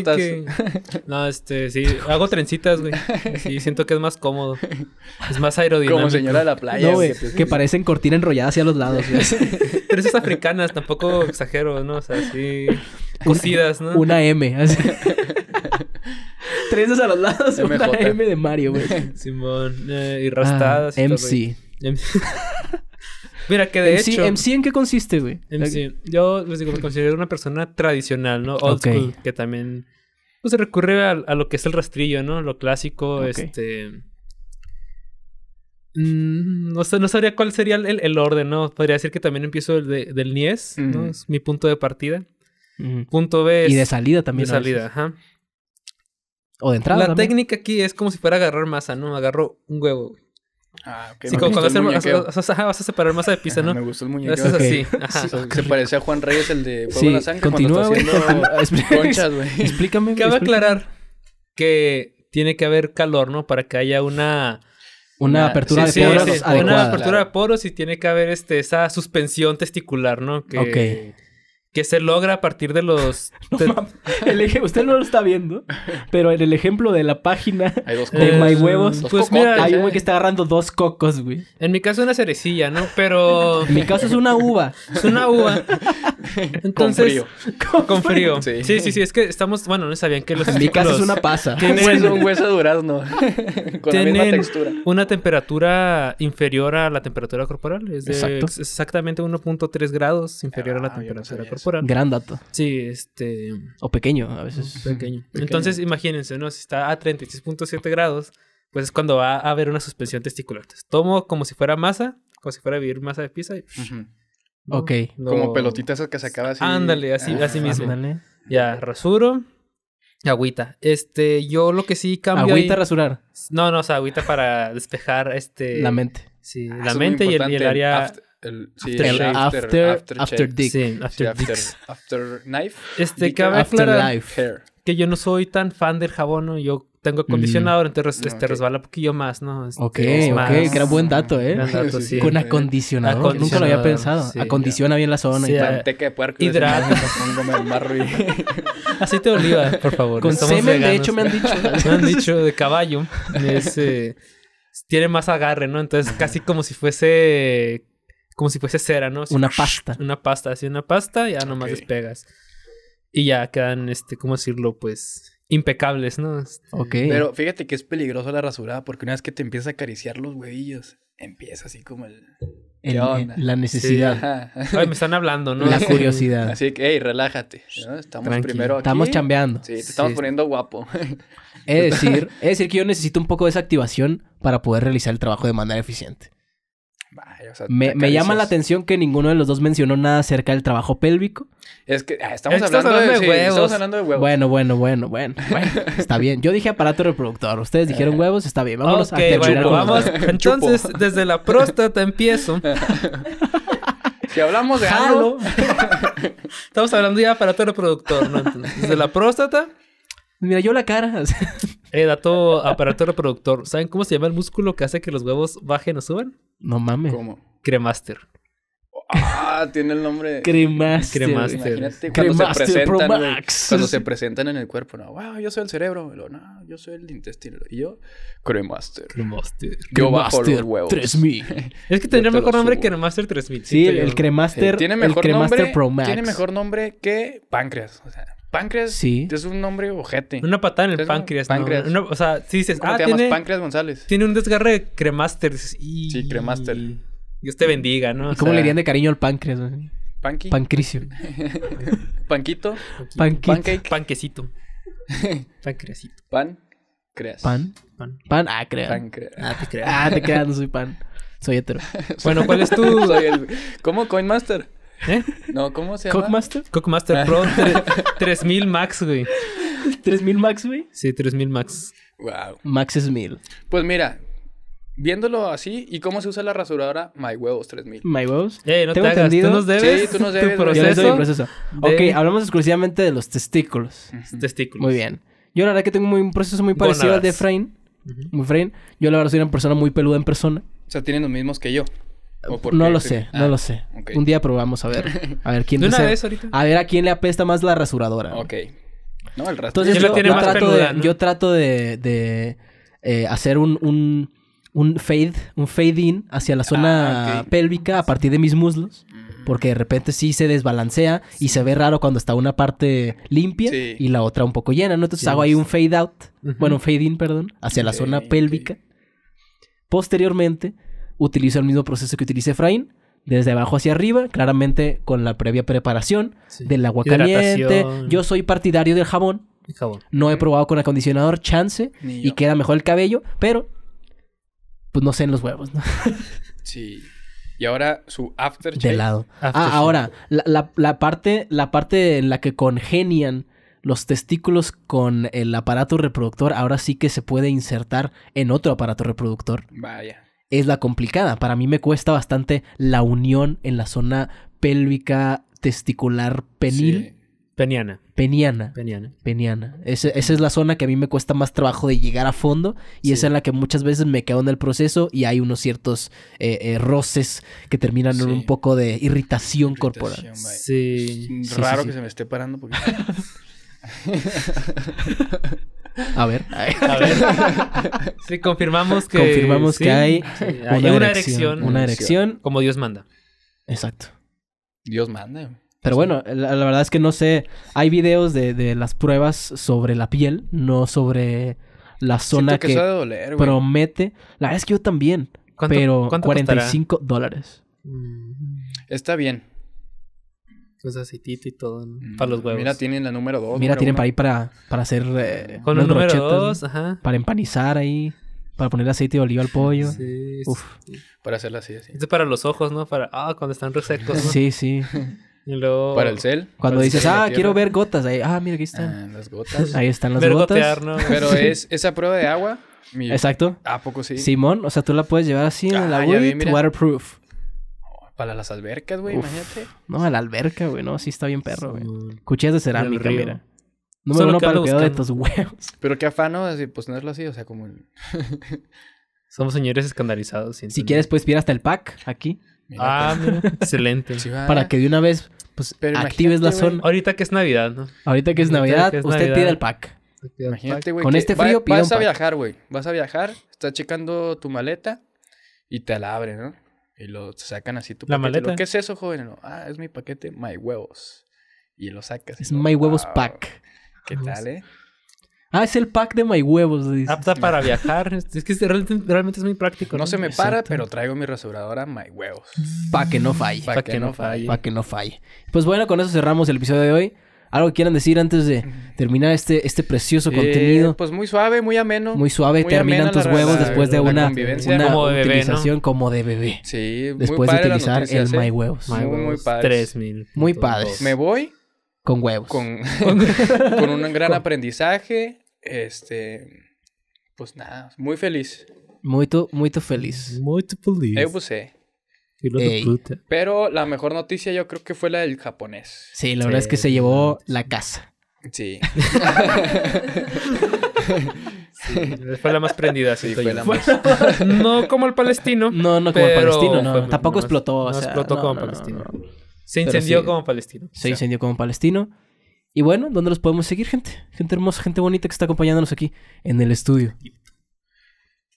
No, este, sí, hago trencitas, güey. Sí, siento que es más cómodo. Es más aerodinámico. Como señora de la playa. que, parecen cortina enrollada hacia los lados, Pero esas africanas, tampoco exagero, ¿no? O sea, sí... Cocidas, ¿no? Una M. Así. Tres a los lados. MJ. Una M de Mario, güey. Simón. Eh, y rastadas. Ah, MC. Mira, que de hecho... ¿MC en qué consiste, güey? MC. Yo les digo, me considero una persona tradicional, ¿no? Old school. Que también... Pues se recurre a, lo que es el rastrillo, ¿no? Lo clásico, este... Mm, no, sé, sabría cuál sería el, orden, ¿no? Podría decir que también empiezo del Nies, ¿no? Es mi punto de partida. Punto B es... Y de salida también. De salida, ajá. O de entrada. La técnica aquí es como si fuera agarrar masa, ¿no? Agarro un huevo, Ah, ok. Sí, me como vas, a separar masa de pizza, ¿no? Me gustó el muñequeo. Eso es así. se parecía a Juan Reyes, el de Fuego sí, la Sangre. Continúa, güey. Ah, explícame. güey. Explícame. a aclarar que tiene que haber calor, ¿no? Para que haya una... Una, apertura de poros sí. Una apertura de poros y tiene que haber este, esa suspensión testicular, ¿no? ok que se logra a partir de los... El usted no lo está viendo, pero en el ejemplo de la página de My Huevos, pues mira, hay un güey ¿eh? que está agarrando dos cocos, güey. En mi caso es una cerecilla, ¿no? Pero... en mi caso es una uva. Es una uva. Entonces, con frío. Con frío. Sí. sí. sí, es que estamos, bueno, no sabían que los... En mi caso es una pasa. Tienen... Un hueso, durazno. con la misma textura. Una temperatura inferior a la temperatura corporal. Es de exactamente 1.3 grados inferior a la ah, temperatura corporal. Gran dato. Sí, este... O pequeño, a veces. Pequeño. Entonces, imagínense, ¿no? Si está a 36.7 grados, pues es cuando va a haber una suspensión testicular. tomo como si fuera masa, como si fuera vivir masa de pizza y... Ok. Como pelotitas esas que sacaba así. Ándale, así, ah, así mismo. Ándale. Ya, rasuro. Agüita. Este, yo lo que sí cambio. ¿Agüita rasurar? No, no, o sea, agüita para despejar este. La mente. Sí, ah, la mente y el, área. El, after, after, after, after, dick. after, este, after, knife. que yo no soy tan fan del jabón, Yo tengo mm. acondicionador, entonces este, resbala un poquillo más, ¿no? Este, ok, buen dato, ¿eh? Con acondicionador. Nunca lo había pensado. Acondiciona bien la zona. y de Así te oliva, por favor. Con semen, de hecho, me han dicho. me han dicho de caballo. tiene más agarre, ¿no? Entonces, casi como si fuese como si fuese cera, ¿no? una pasta. Una pasta, así una pasta, y ya nomás despegas. Y ya quedan, este, ¿cómo decirlo? Pues impecables, ¿no? Este, ok. Pero fíjate que es peligroso la rasurada porque una vez que te empieza a acariciar los huevillos, empieza así como el... Eh, la necesidad. Ay, me están hablando, ¿no? La curiosidad. Así que, hey, relájate. Estamos primero aquí. Estamos chambeando. Sí, te estamos poniendo guapo. Es decir, es decir que yo necesito un poco de desactivación para poder realizar el trabajo de manera eficiente me, llama la atención que ninguno de los dos mencionó nada acerca del trabajo pélvico. Es que ah, estamos, hablando, de, huevos. hablando de huevos. Bueno, bueno, bueno, bueno. está bien. Yo dije aparato reproductor. Ustedes dijeron eh. huevos, está bien. Vámonos a terminar. Entonces, desde la próstata empiezo. Si hablamos de algo... estamos hablando de aparato reproductor, desde la próstata. Mira, yo la cara. eh, dato aparato reproductor. ¿Saben cómo se llama el músculo que hace que los huevos bajen o suban? No mames. ¿Cómo? Cremaster. Ah, tiene el nombre. Cremaster. Cremaster. Imagínate cuando se presentan. Pro Max. Cuando se presentan en el cuerpo, no, wow, yo soy el cerebro. no, yo soy el intestino. Y yo, Cremaster. Cremaster. Yo bajo los 3000. es que tendría mejor nombre que Cremaster 3000. Sí, el, Cremaster. Eh, tiene mejor el Cremaster nombre, Pro Max. Tiene mejor nombre que páncreas. O sea. Páncreas sí. es un nombre ojete. Una patada en el páncreas, páncreas. o sea, si dices, ah, te tiene, llamas Páncreas González. Tiene un desgarre de cremaster. Y... Sí, cremaster. Dios te bendiga, ¿no? ¿Cómo le dirían de cariño al páncreas? Panqui. Pancricio. Panquito. Pancake. Panquecito. Pancreasito. Pan. Creas. Pan. Pan. Pan. Ah, crea. Pan Ah, te creas. Ah, te creas, no soy pan. Soy hetero. bueno, ¿cuál es tu...? Soy el... ¿Cómo? Coinmaster. ¿Eh? No, ¿cómo se llama? Cockmaster. Cockmaster Pro 3000 ah. Max, güey. ¿3000 Max, güey? Sí, 3000 Max. Wow. Max es 1000. Pues mira, viéndolo así, ¿y cómo se usa la rasuradora? My huevos 3000. My huevos. Eh, no te, tú nos debes. Sí, tú nos debes. Tu proceso. Yo proceso. Ok, hablamos exclusivamente de los testículos. Testículos. Muy bien. Yo la verdad que tengo un proceso muy parecido al de Efraín. Muy Efraín. Yo la verdad soy una persona muy peluda en persona. O sea, tienen los mismos que yo no, ah, Lo sé, no lo sé, Un día probamos a ver. A ver quién ¿De ahorita? A ver a quién le apesta más la rasuradora. Ok. No, el Entonces yo, trato de, yo, trato de, de eh, hacer un, un, un, fade, un in hacia la zona ah, pélvica a partir de mis muslos. Mm. Porque de repente sí se desbalancea y se ve raro cuando está una parte limpia y la otra un poco llena, ¿no? Entonces hago ahí un fade out, bueno, un fade in, perdón, hacia la zona pélvica. Posteriormente, utilizo el mismo proceso que utilice Efraín, desde abajo hacia arriba, claramente con la previa preparación del agua caliente. Yo soy partidario del jabón. No he probado con acondicionador, chance, y queda mejor el cabello, pero pues no sé en los huevos, sí. Y ahora su after De lado. ah, ahora, la, la, la, parte, la parte en la que congenian los testículos con el aparato reproductor, ahora sí que se puede insertar en otro aparato reproductor. Vaya es la complicada. Para mí me cuesta bastante la unión en la zona pélvica testicular penil. Peniana. Peniana. Peniana. Peniana. esa es la zona que a mí me cuesta más trabajo de llegar a fondo y esa es la que muchas veces me quedo en el proceso y hay unos ciertos eh, eh, roces que terminan en un poco de irritación, corporal. Sí. Raro que se me esté parando porque... A ver. A confirmamos que. Confirmamos que hay, una, erección, Una erección. Como Dios manda. Exacto. Dios manda. Pero bueno, la, verdad es que no sé. Hay videos de, las pruebas sobre la piel, no sobre la zona que, promete. La verdad es que yo también. ¿Cuánto, pero 45 dólares. Está bien pues aceitito y todo, mm, Para los huevos. Mira, tienen la número 2. Mira, tienen para ahí para, para hacer. Eh, Con el número dos, ajá. Para empanizar ahí. Para poner aceite de oliva al pollo. Sí, Uf. Para hacerla así, así. Esto es para los ojos, ¿no? Para, ah, cuando están resecos, ¿no? sí, sí. Y luego... Para el cel. Cuando dices, ah, quiero ver gotas. Ahí, ah, mira, aquí ah, están. Ah, las gotas. Ahí están las gotas. Pero es esa prueba de agua. Exacto. ¿A poco sí? Simón, o sea, tú la puedes llevar así en ah, la el waterproof para las albercas, güey, imagínate. No, a la alberca, güey, no, sí está bien perro, güey. Cuchillas de cerámica, mira. No, no para los cuidado de tus huevos. Pero qué afano pues, es lo así, o sea, como... Somos señores escandalizados. Si quieres, puedes pedir hasta el pack aquí. ah, pues. mira. excelente. para que de una vez, pues, actives la zona. Ahorita que es Navidad, ¿no? Ahorita que es Navidad, usted pide el pack. Imagínate, güey. Con este frío va, Vas a viajar, güey. Vas a viajar, estás checando tu maleta y te la abre, ¿no? Y lo sacan así tu ¿La ¿Qué es eso, joven? ah, es mi paquete My Huevos. Y lo sacas. Es My Huevos Pack. ¿Qué ah, tal, eh? Ah, es el pack de My Huevos. Apta para viajar. Es que realmente, es muy práctico. No, se me para, pero traigo mi restauradora My Huevos. Para que no falle. Para que, no falle. Para que no falle. Pues bueno, con eso cerramos el episodio de hoy. ¿Algo quieran decir antes de terminar este, este precioso eh, contenido? pues muy suave, muy ameno. Muy suave, terminan tus huevos después de una, una como de bebé, como de bebé. Sí, Después de utilizar el muy, muy padres. Me voy. Con huevos. Con, un gran aprendizaje. Este. Pues nada, muy feliz. Muy muy feliz. Muy feliz. Pero la mejor noticia yo creo que fue la del japonés. Sí, la verdad es que se llevó la casa. Sí. Fue la más prendida, sí. no como el palestino. No, no como el palestino. No. Tampoco explotó. explotó como palestino. Se incendió como palestino. Se incendió como palestino. Y bueno, ¿dónde los podemos seguir, gente? Gente hermosa, gente bonita que está acompañándonos aquí en el estudio.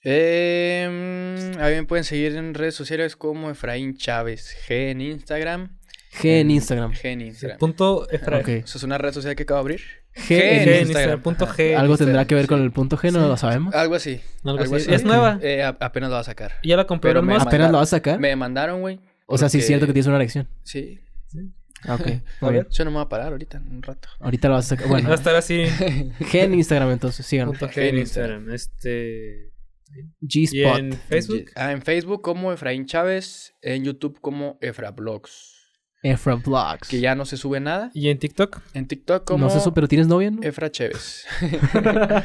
Eh, mm, a mí me pueden seguir en redes sociales como Efraín Chávez, G en Instagram. G en Instagram. G en Instagram. Punto Efraín. Eso es una red social que acabo de abrir. G, en, Instagram. Punto G Algo tendrá que ver con el punto G, no lo sabemos. Algo así. Algo así. Es nueva. Eh, apenas lo va a sacar. Ya la compré. Pero apenas lo va a sacar. Me mandaron, güey. O sea, sí es cierto que tienes una elección? Sí. Sí. Ah, ok. Muy bien. Yo no me voy a parar ahorita, un rato. Ahorita lo vas a sacar. Bueno. va a estar así. G en Instagram, entonces, síganme. G en Instagram. Este. G-Spot. en Facebook? Ah, en Facebook como Efraín Chávez, en YouTube como Efra Efrablogs. Efra Vlogs. Que ya no se sube nada. ¿Y en TikTok? En TikTok como... No sé eso, pero ¿tienes novia, no? Efra Chávez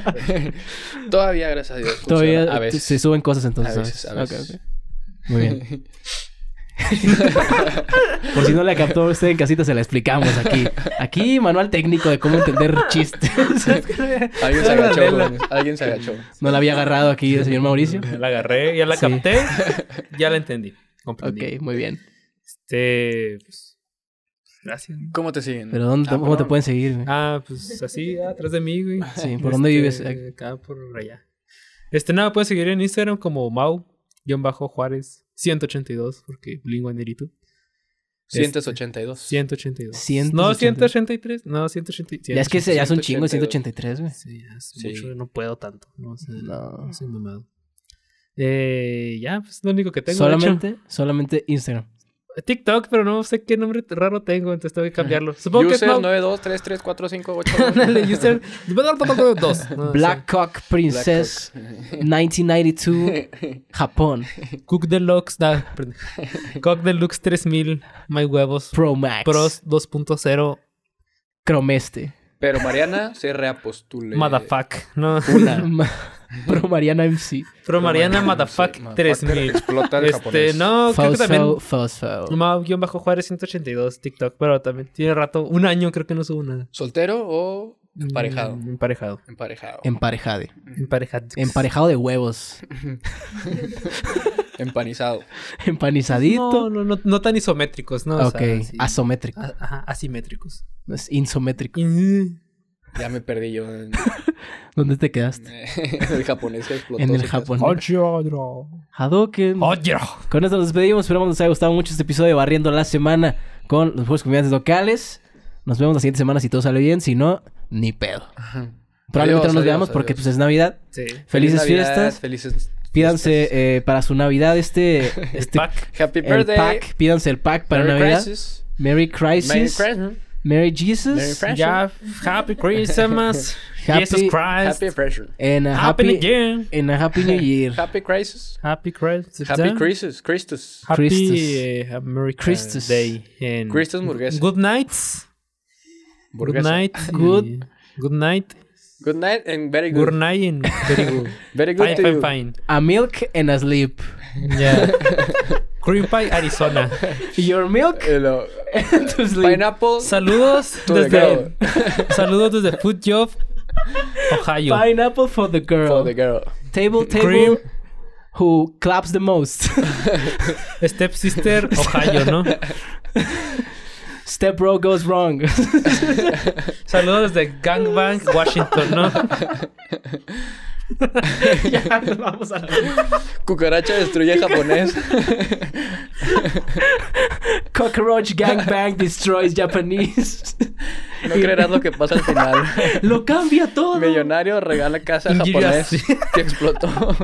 Todavía, gracias a Dios. Todavía se suben cosas entonces. Muy bien. Por si no la captó usted en casita, se la explicamos aquí. Aquí, manual técnico de cómo entender chistes. Alguien se agachó, Alguien se agachó. No la había agarrado aquí el señor Mauricio. La agarré, ya la capté, ya la entendí. Comprendí. Ok, muy bien. Este. Pues, gracias. ¿Cómo te siguen? ¿Pero dónde, ah, cómo te pueden seguir? Ah, pues así, atrás de mí, güey. Sí, ¿por dónde este, vives? Acá por allá. Este, nada, puedes seguir en Instagram como Mau-Juárez 182, porque en 182. 182. 182. No, 183. No, 183. Ya es que ya es un chingo, 183, güey. Sí, ya es sí. mucho. No puedo tanto. No, sé, no. soy mamado. Eh, ya, pues lo único que tengo. Solamente, solamente Instagram. TikTok, pero no sé qué nombre raro tengo, entonces tengo que cambiarlo. Supongo user que es 92334588. user No, Princess 1992 Japón. Cook Deluxe, da, Cook Deluxe 3000 My Huevos Pro Max Pros 2.0 Cromeste. Pero Mariana se reapostule. Motherfuck, no. Pro Mariana MC. Pro Mariana Motherfuck 3000. Explota el este, No, creo que también. juárez bajo Juárez 182, TikTok, pero también tiene rato, un año creo que no subo nada. ¿Soltero o mm, emparejado? Emparejado. Emparejado. Emparejade. Emparejado. Emparejado de huevos. Empanizado. Empanizadito. No, no, no, no tan isométricos, ¿no? Ok, asométricos. Ajá, asimétricos. Insométricos. Ya me perdí yo. En... ¿Dónde te quedaste? en el japonés que explotó. En el japonés. Hadoken. Con esto nos despedimos. Esperamos que les haya gustado mucho este episodio de Barriendo la Semana con los juegos comunidades locales. Nos vemos la siguiente semana si todo sale bien. Si no, ni pedo. Ajá. Probablemente adiós, no nos adiós, veamos porque pues es Navidad. Sí. Felices fiestas. Felices Pídanse eh, para su Navidad este... este pack. Happy birthday. Pack. Pídanse el pack para Merry Navidad. Crisis. Merry Crisis. Merry Crisis. Merry Jesus. Merry Yeah, happy Christmas. happy, Jesus Christ. Happy Pressure. And a happy, again. And a happy New Year. happy Crisis. Happy Crisis. Happy Crisis. Christus. Happy Christus. Uh, Merry uh, Christus Day. And Christus Murguesa. Good night! Good night. Good. Good night. Good night and very good. Good night and very good. very good fine, to fine, you. fine. A milk and a sleep. Yeah. Cream pie, Arizona. Your milk? Hello. Pineapple. Saludos desde Saludos desde Food Job, Ohio. Pineapple for the girl. For the girl. Table table. Who claps the most. Step sister, Ohio, ¿no? Step bro goes wrong. Saludos desde Gangbang, Washington, ¿no? Cucaracha destruye japonés. Cockroach gangbang destroys Japanese. No creerás lo que pasa al final. lo cambia todo. Millonario regala casa japonés que explotó.